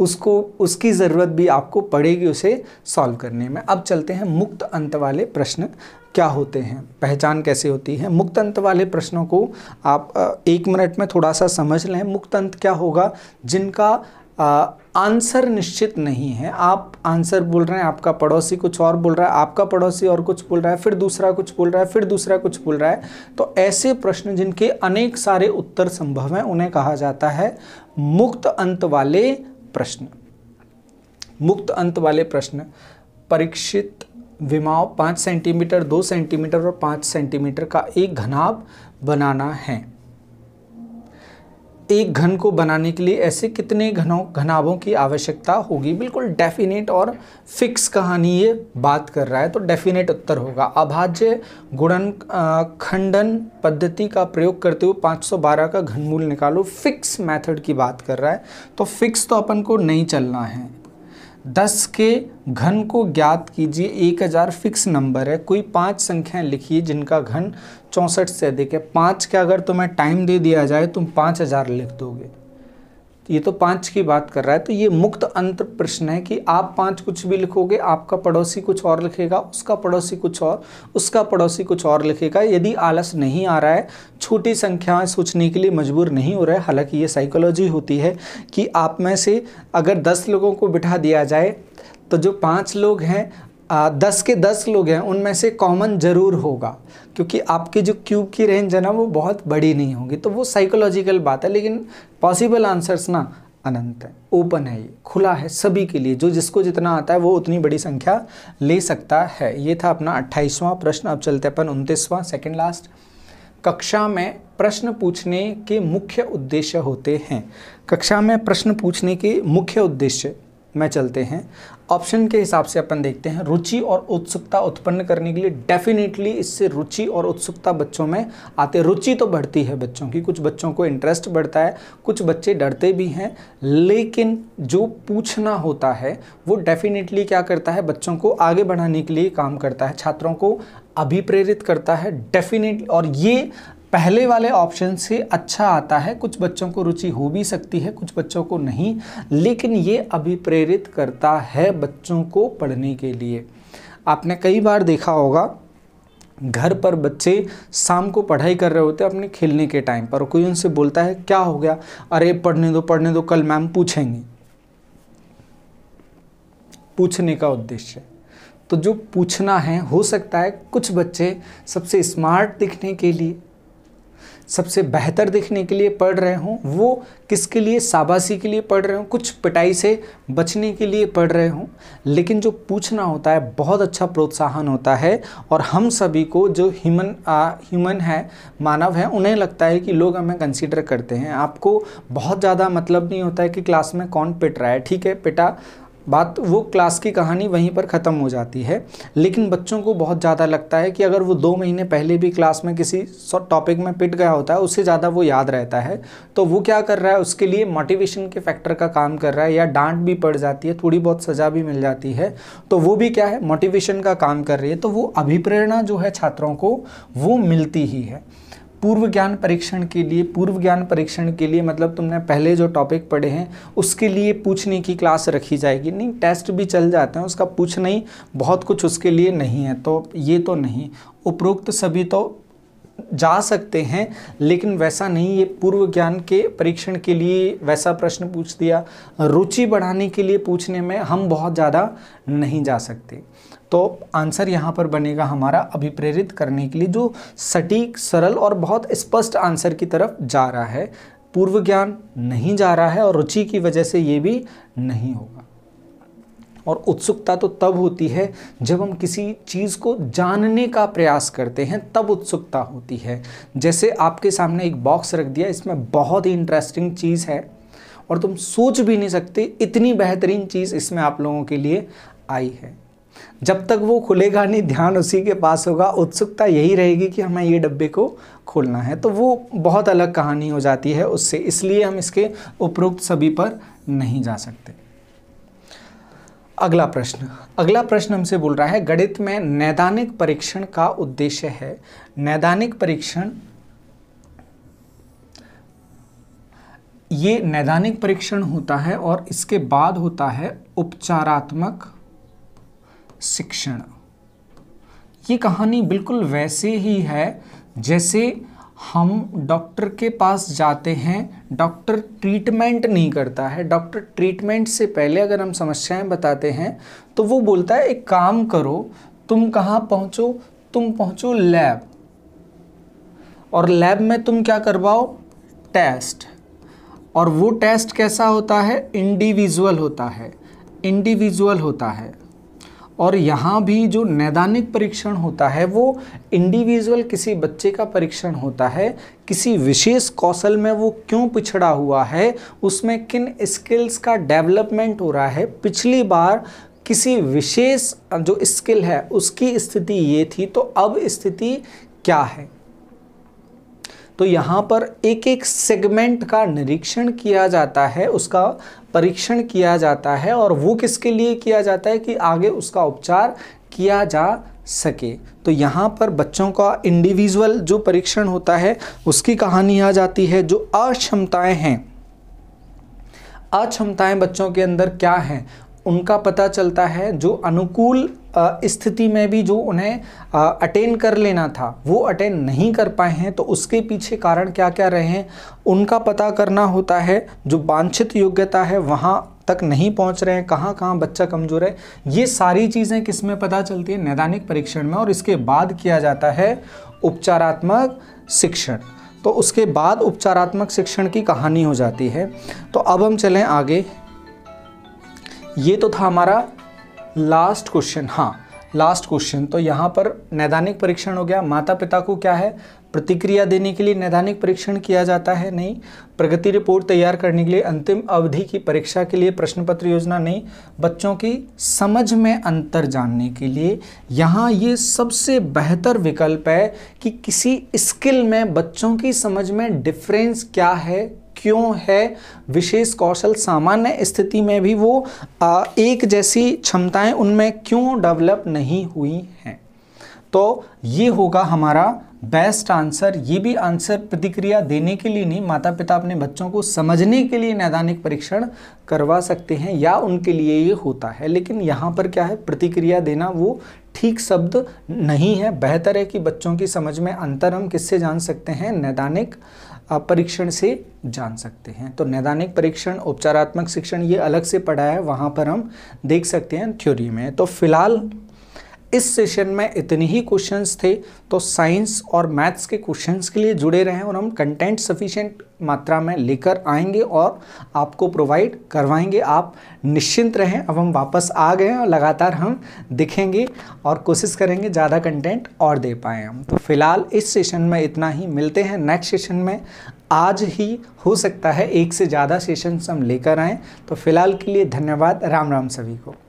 उसको उसकी ज़रूरत भी आपको पड़ेगी उसे सॉल्व करने में अब चलते हैं मुक्त अंत वाले प्रश्न क्या होते हैं पहचान कैसे होती है मुक्त अंत वाले प्रश्नों को आप एक मिनट में थोड़ा सा समझ लें मुक्त अंत क्या होगा जिनका आंसर निश्चित नहीं है आप आंसर बोल रहे हैं आपका पड़ोसी कुछ और बोल रहा है आपका पड़ोसी और कुछ बोल रहा है फिर दूसरा कुछ बोल रहा है फिर दूसरा कुछ बोल रहा है तो ऐसे प्रश्न जिनके अनेक सारे उत्तर संभव हैं उन्हें कहा जाता है मुक्त अंत वाले प्रश्न मुक्त अंत वाले प्रश्न परीक्षित विमाव पाँच सेंटीमीटर दो सेंटीमीटर और पाँच सेंटीमीटर का एक घनाभ बनाना है एक घन को बनाने के लिए ऐसे कितने घनों घनाभों की आवश्यकता होगी बिल्कुल डेफिनेट और फिक्स कहानी ये बात कर रहा है तो डेफिनेट उत्तर होगा अभाज्य गुणन खंडन पद्धति का प्रयोग करते हुए 512 का घनमूल निकालो फिक्स मेथड की बात कर रहा है तो फिक्स तो अपन को नहीं चलना है दस के घन को ज्ञात कीजिए एक हज़ार फिक्स नंबर है कोई पांच संख्याएं लिखिए जिनका घन चौंसठ से अधिक है पाँच का अगर तुम्हें टाइम दे दिया जाए तुम पाँच हज़ार लिख दोगे तो ये तो पाँच की बात कर रहा है तो ये मुक्त अंत प्रश्न है कि आप पाँच कुछ भी लिखोगे आपका पड़ोसी कुछ और लिखेगा उसका पड़ोसी कुछ और उसका पड़ोसी कुछ और लिखेगा यदि आलस नहीं आ रहा है छोटी संख्याएं सोचने के लिए मजबूर नहीं हो रहा है हालांकि ये साइकोलॉजी होती है कि आप में से अगर दस लोगों को बिठा दिया जाए तो जो पाँच लोग हैं दस के दस लोग हैं उनमें से कॉमन ज़रूर होगा क्योंकि आपकी जो क्यूब की रेंज है ना वो बहुत बड़ी नहीं होगी तो वो साइकोलॉजिकल बात है लेकिन पॉसिबल आंसर्स ना अनंत है ओपन है ये खुला है सभी के लिए जो जिसको जितना आता है वो उतनी बड़ी संख्या ले सकता है ये था अपना अट्ठाईसवां प्रश्न अब चलते अपन उनतीसवां सेकेंड लास्ट कक्षा में प्रश्न पूछने के मुख्य उद्देश्य होते हैं कक्षा में प्रश्न पूछने के मुख्य उद्देश्य में चलते हैं ऑप्शन के हिसाब से अपन देखते हैं रुचि और उत्सुकता उत्पन्न करने के लिए डेफिनेटली इससे रुचि और उत्सुकता बच्चों में आते रुचि तो बढ़ती है बच्चों की कुछ बच्चों को इंटरेस्ट बढ़ता है कुछ बच्चे डरते भी हैं लेकिन जो पूछना होता है वो डेफिनेटली क्या करता है बच्चों को आगे बढ़ाने के लिए काम करता है छात्रों को अभिप्रेरित करता है डेफिनेट और ये पहले वाले ऑप्शन से अच्छा आता है कुछ बच्चों को रुचि हो भी सकती है कुछ बच्चों को नहीं लेकिन ये अभिप्रेरित करता है बच्चों को पढ़ने के लिए आपने कई बार देखा होगा घर पर बच्चे शाम को पढ़ाई कर रहे होते हैं अपने खेलने के टाइम पर कोई उनसे बोलता है क्या हो गया अरे पढ़ने दो पढ़ने दो कल मैम पूछेंगी पूछने का उद्देश्य तो जो पूछना है हो सकता है कुछ बच्चे सबसे स्मार्ट दिखने के लिए सबसे बेहतर दिखने के लिए पढ़ रहे हों वो किसके लिए शाबाशी के लिए पढ़ रहे हों कुछ पिटाई से बचने के लिए पढ़ रहे हों लेकिन जो पूछना होता है बहुत अच्छा प्रोत्साहन होता है और हम सभी को जो ह्यूमन ह्यूमन है मानव है उन्हें लगता है कि लोग हमें कंसिडर करते हैं आपको बहुत ज़्यादा मतलब नहीं होता है कि क्लास में कौन पिट रहा है ठीक है पिटा बात वो क्लास की कहानी वहीं पर ख़त्म हो जाती है लेकिन बच्चों को बहुत ज़्यादा लगता है कि अगर वो दो महीने पहले भी क्लास में किसी टॉपिक में पिट गया होता है उससे ज़्यादा वो याद रहता है तो वो क्या कर रहा है उसके लिए मोटिवेशन के फैक्टर का काम कर रहा है या डांट भी पड़ जाती है थोड़ी बहुत सज़ा भी मिल जाती है तो वो भी क्या है मोटिवेशन का काम कर रही है तो वो अभिप्रेरणा जो है छात्रों को वो मिलती ही है पूर्व ज्ञान परीक्षण के लिए पूर्व ज्ञान परीक्षण के लिए मतलब तुमने पहले जो टॉपिक पढ़े हैं उसके लिए पूछने की क्लास रखी जाएगी नहीं टेस्ट भी चल जाते हैं उसका पूछना ही बहुत कुछ उसके लिए नहीं है तो ये तो नहीं उपरोक्त सभी तो जा सकते हैं लेकिन वैसा नहीं ये पूर्व ज्ञान के परीक्षण के लिए वैसा प्रश्न पूछ दिया रुचि बढ़ाने के लिए पूछने में हम बहुत ज़्यादा नहीं जा सकते तो आंसर यहाँ पर बनेगा हमारा अभिप्रेरित करने के लिए जो सटीक सरल और बहुत स्पष्ट आंसर की तरफ जा रहा है पूर्व ज्ञान नहीं जा रहा है और रुचि की वजह से ये भी नहीं होगा और उत्सुकता तो तब होती है जब हम किसी चीज़ को जानने का प्रयास करते हैं तब उत्सुकता होती है जैसे आपके सामने एक बॉक्स रख दिया इसमें बहुत ही इंटरेस्टिंग चीज़ है और तुम सोच भी नहीं सकते इतनी बेहतरीन चीज़ इसमें आप लोगों के लिए आई है जब तक वो खुलेगा नहीं ध्यान उसी के पास होगा उत्सुकता यही रहेगी कि हमें ये डब्बे को खोलना है तो वो बहुत अलग कहानी हो जाती है उससे इसलिए हम इसके उपरोक्त सभी पर नहीं जा सकते अगला प्रश्न अगला प्रश्न हमसे बोल रहा है गणित में नैदानिक परीक्षण का उद्देश्य है नैदानिक परीक्षण ये नैदानिक परीक्षण होता है और इसके बाद होता है उपचारात्मक शिक्षण ये कहानी बिल्कुल वैसे ही है जैसे हम डॉक्टर के पास जाते हैं डॉक्टर ट्रीटमेंट नहीं करता है डॉक्टर ट्रीटमेंट से पहले अगर हम समस्याएं बताते हैं तो वो बोलता है एक काम करो तुम कहाँ पहुँचो तुम पहुँचो लैब और लैब में तुम क्या करवाओ टेस्ट और वो टेस्ट कैसा होता है इंडिविजुअल होता है इंडिविजुअल होता है और यहाँ भी जो नैदानिक परीक्षण होता है वो इंडिविजुअल किसी बच्चे का परीक्षण होता है किसी विशेष कौशल में वो क्यों पिछड़ा हुआ है उसमें किन स्किल्स का डेवलपमेंट हो रहा है पिछली बार किसी विशेष जो स्किल है उसकी स्थिति ये थी तो अब स्थिति क्या है तो यहाँ पर एक एक सेगमेंट का निरीक्षण किया जाता है उसका परीक्षण किया जाता है और वो किसके लिए किया जाता है कि आगे उसका उपचार किया जा सके तो यहाँ पर बच्चों का इंडिविजुअल जो परीक्षण होता है उसकी कहानी आ जाती है जो अक्षमताएँ हैं अक्षमताएं बच्चों के अंदर क्या हैं उनका पता चलता है जो अनुकूल स्थिति में भी जो उन्हें अटेन कर लेना था वो अटेन नहीं कर पाए हैं तो उसके पीछे कारण क्या क्या रहे हैं उनका पता करना होता है जो वांछित योग्यता है वहाँ तक नहीं पहुंच रहे हैं कहाँ कहाँ बच्चा कमज़ोर है ये सारी चीज़ें किस में पता चलती है नैदानिक परीक्षण में और इसके बाद किया जाता है उपचारात्मक शिक्षण तो उसके बाद उपचारात्मक शिक्षण की कहानी हो जाती है तो अब हम चलें आगे ये तो था हमारा लास्ट क्वेश्चन हाँ लास्ट क्वेश्चन तो यहाँ पर नैदानिक परीक्षण हो गया माता पिता को क्या है प्रतिक्रिया देने के लिए नैदानिक परीक्षण किया जाता है नहीं प्रगति रिपोर्ट तैयार करने के लिए अंतिम अवधि की परीक्षा के लिए प्रश्न पत्र योजना नहीं बच्चों की समझ में अंतर जानने के लिए यहाँ ये सबसे बेहतर विकल्प है कि किसी स्किल में बच्चों की समझ में डिफरेंस क्या है क्यों है विशेष कौशल सामान्य स्थिति में भी वो आ, एक जैसी क्षमताएं उनमें क्यों डेवलप नहीं हुई हैं तो ये होगा हमारा बेस्ट आंसर ये भी आंसर प्रतिक्रिया देने के लिए नहीं माता पिता अपने बच्चों को समझने के लिए नैदानिक परीक्षण करवा सकते हैं या उनके लिए ये होता है लेकिन यहाँ पर क्या है प्रतिक्रिया देना वो ठीक शब्द नहीं है बेहतर है कि बच्चों की समझ में अंतर हम किससे जान सकते हैं नैदानिक परीक्षण से जान सकते हैं तो नैदानिक परीक्षण उपचारात्मक शिक्षण ये अलग से पढ़ा है वहाँ पर हम देख सकते हैं थ्योरी में तो फिलहाल इस सेशन में इतने ही क्वेश्चंस थे तो साइंस और मैथ्स के क्वेश्चंस के लिए जुड़े रहें और हम कंटेंट सफिशिएंट मात्रा में लेकर आएंगे और आपको प्रोवाइड करवाएंगे आप निश्चिंत रहें अब हम वापस आ गए हैं और लगातार हम दिखेंगे और कोशिश करेंगे ज़्यादा कंटेंट और दे पाएँ हम तो फिलहाल इस सेशन में इतना ही मिलते हैं नेक्स्ट सेशन में आज ही हो सकता है एक से ज़्यादा सेशन्स हम लेकर आएँ तो फिलहाल के लिए धन्यवाद राम राम सभी को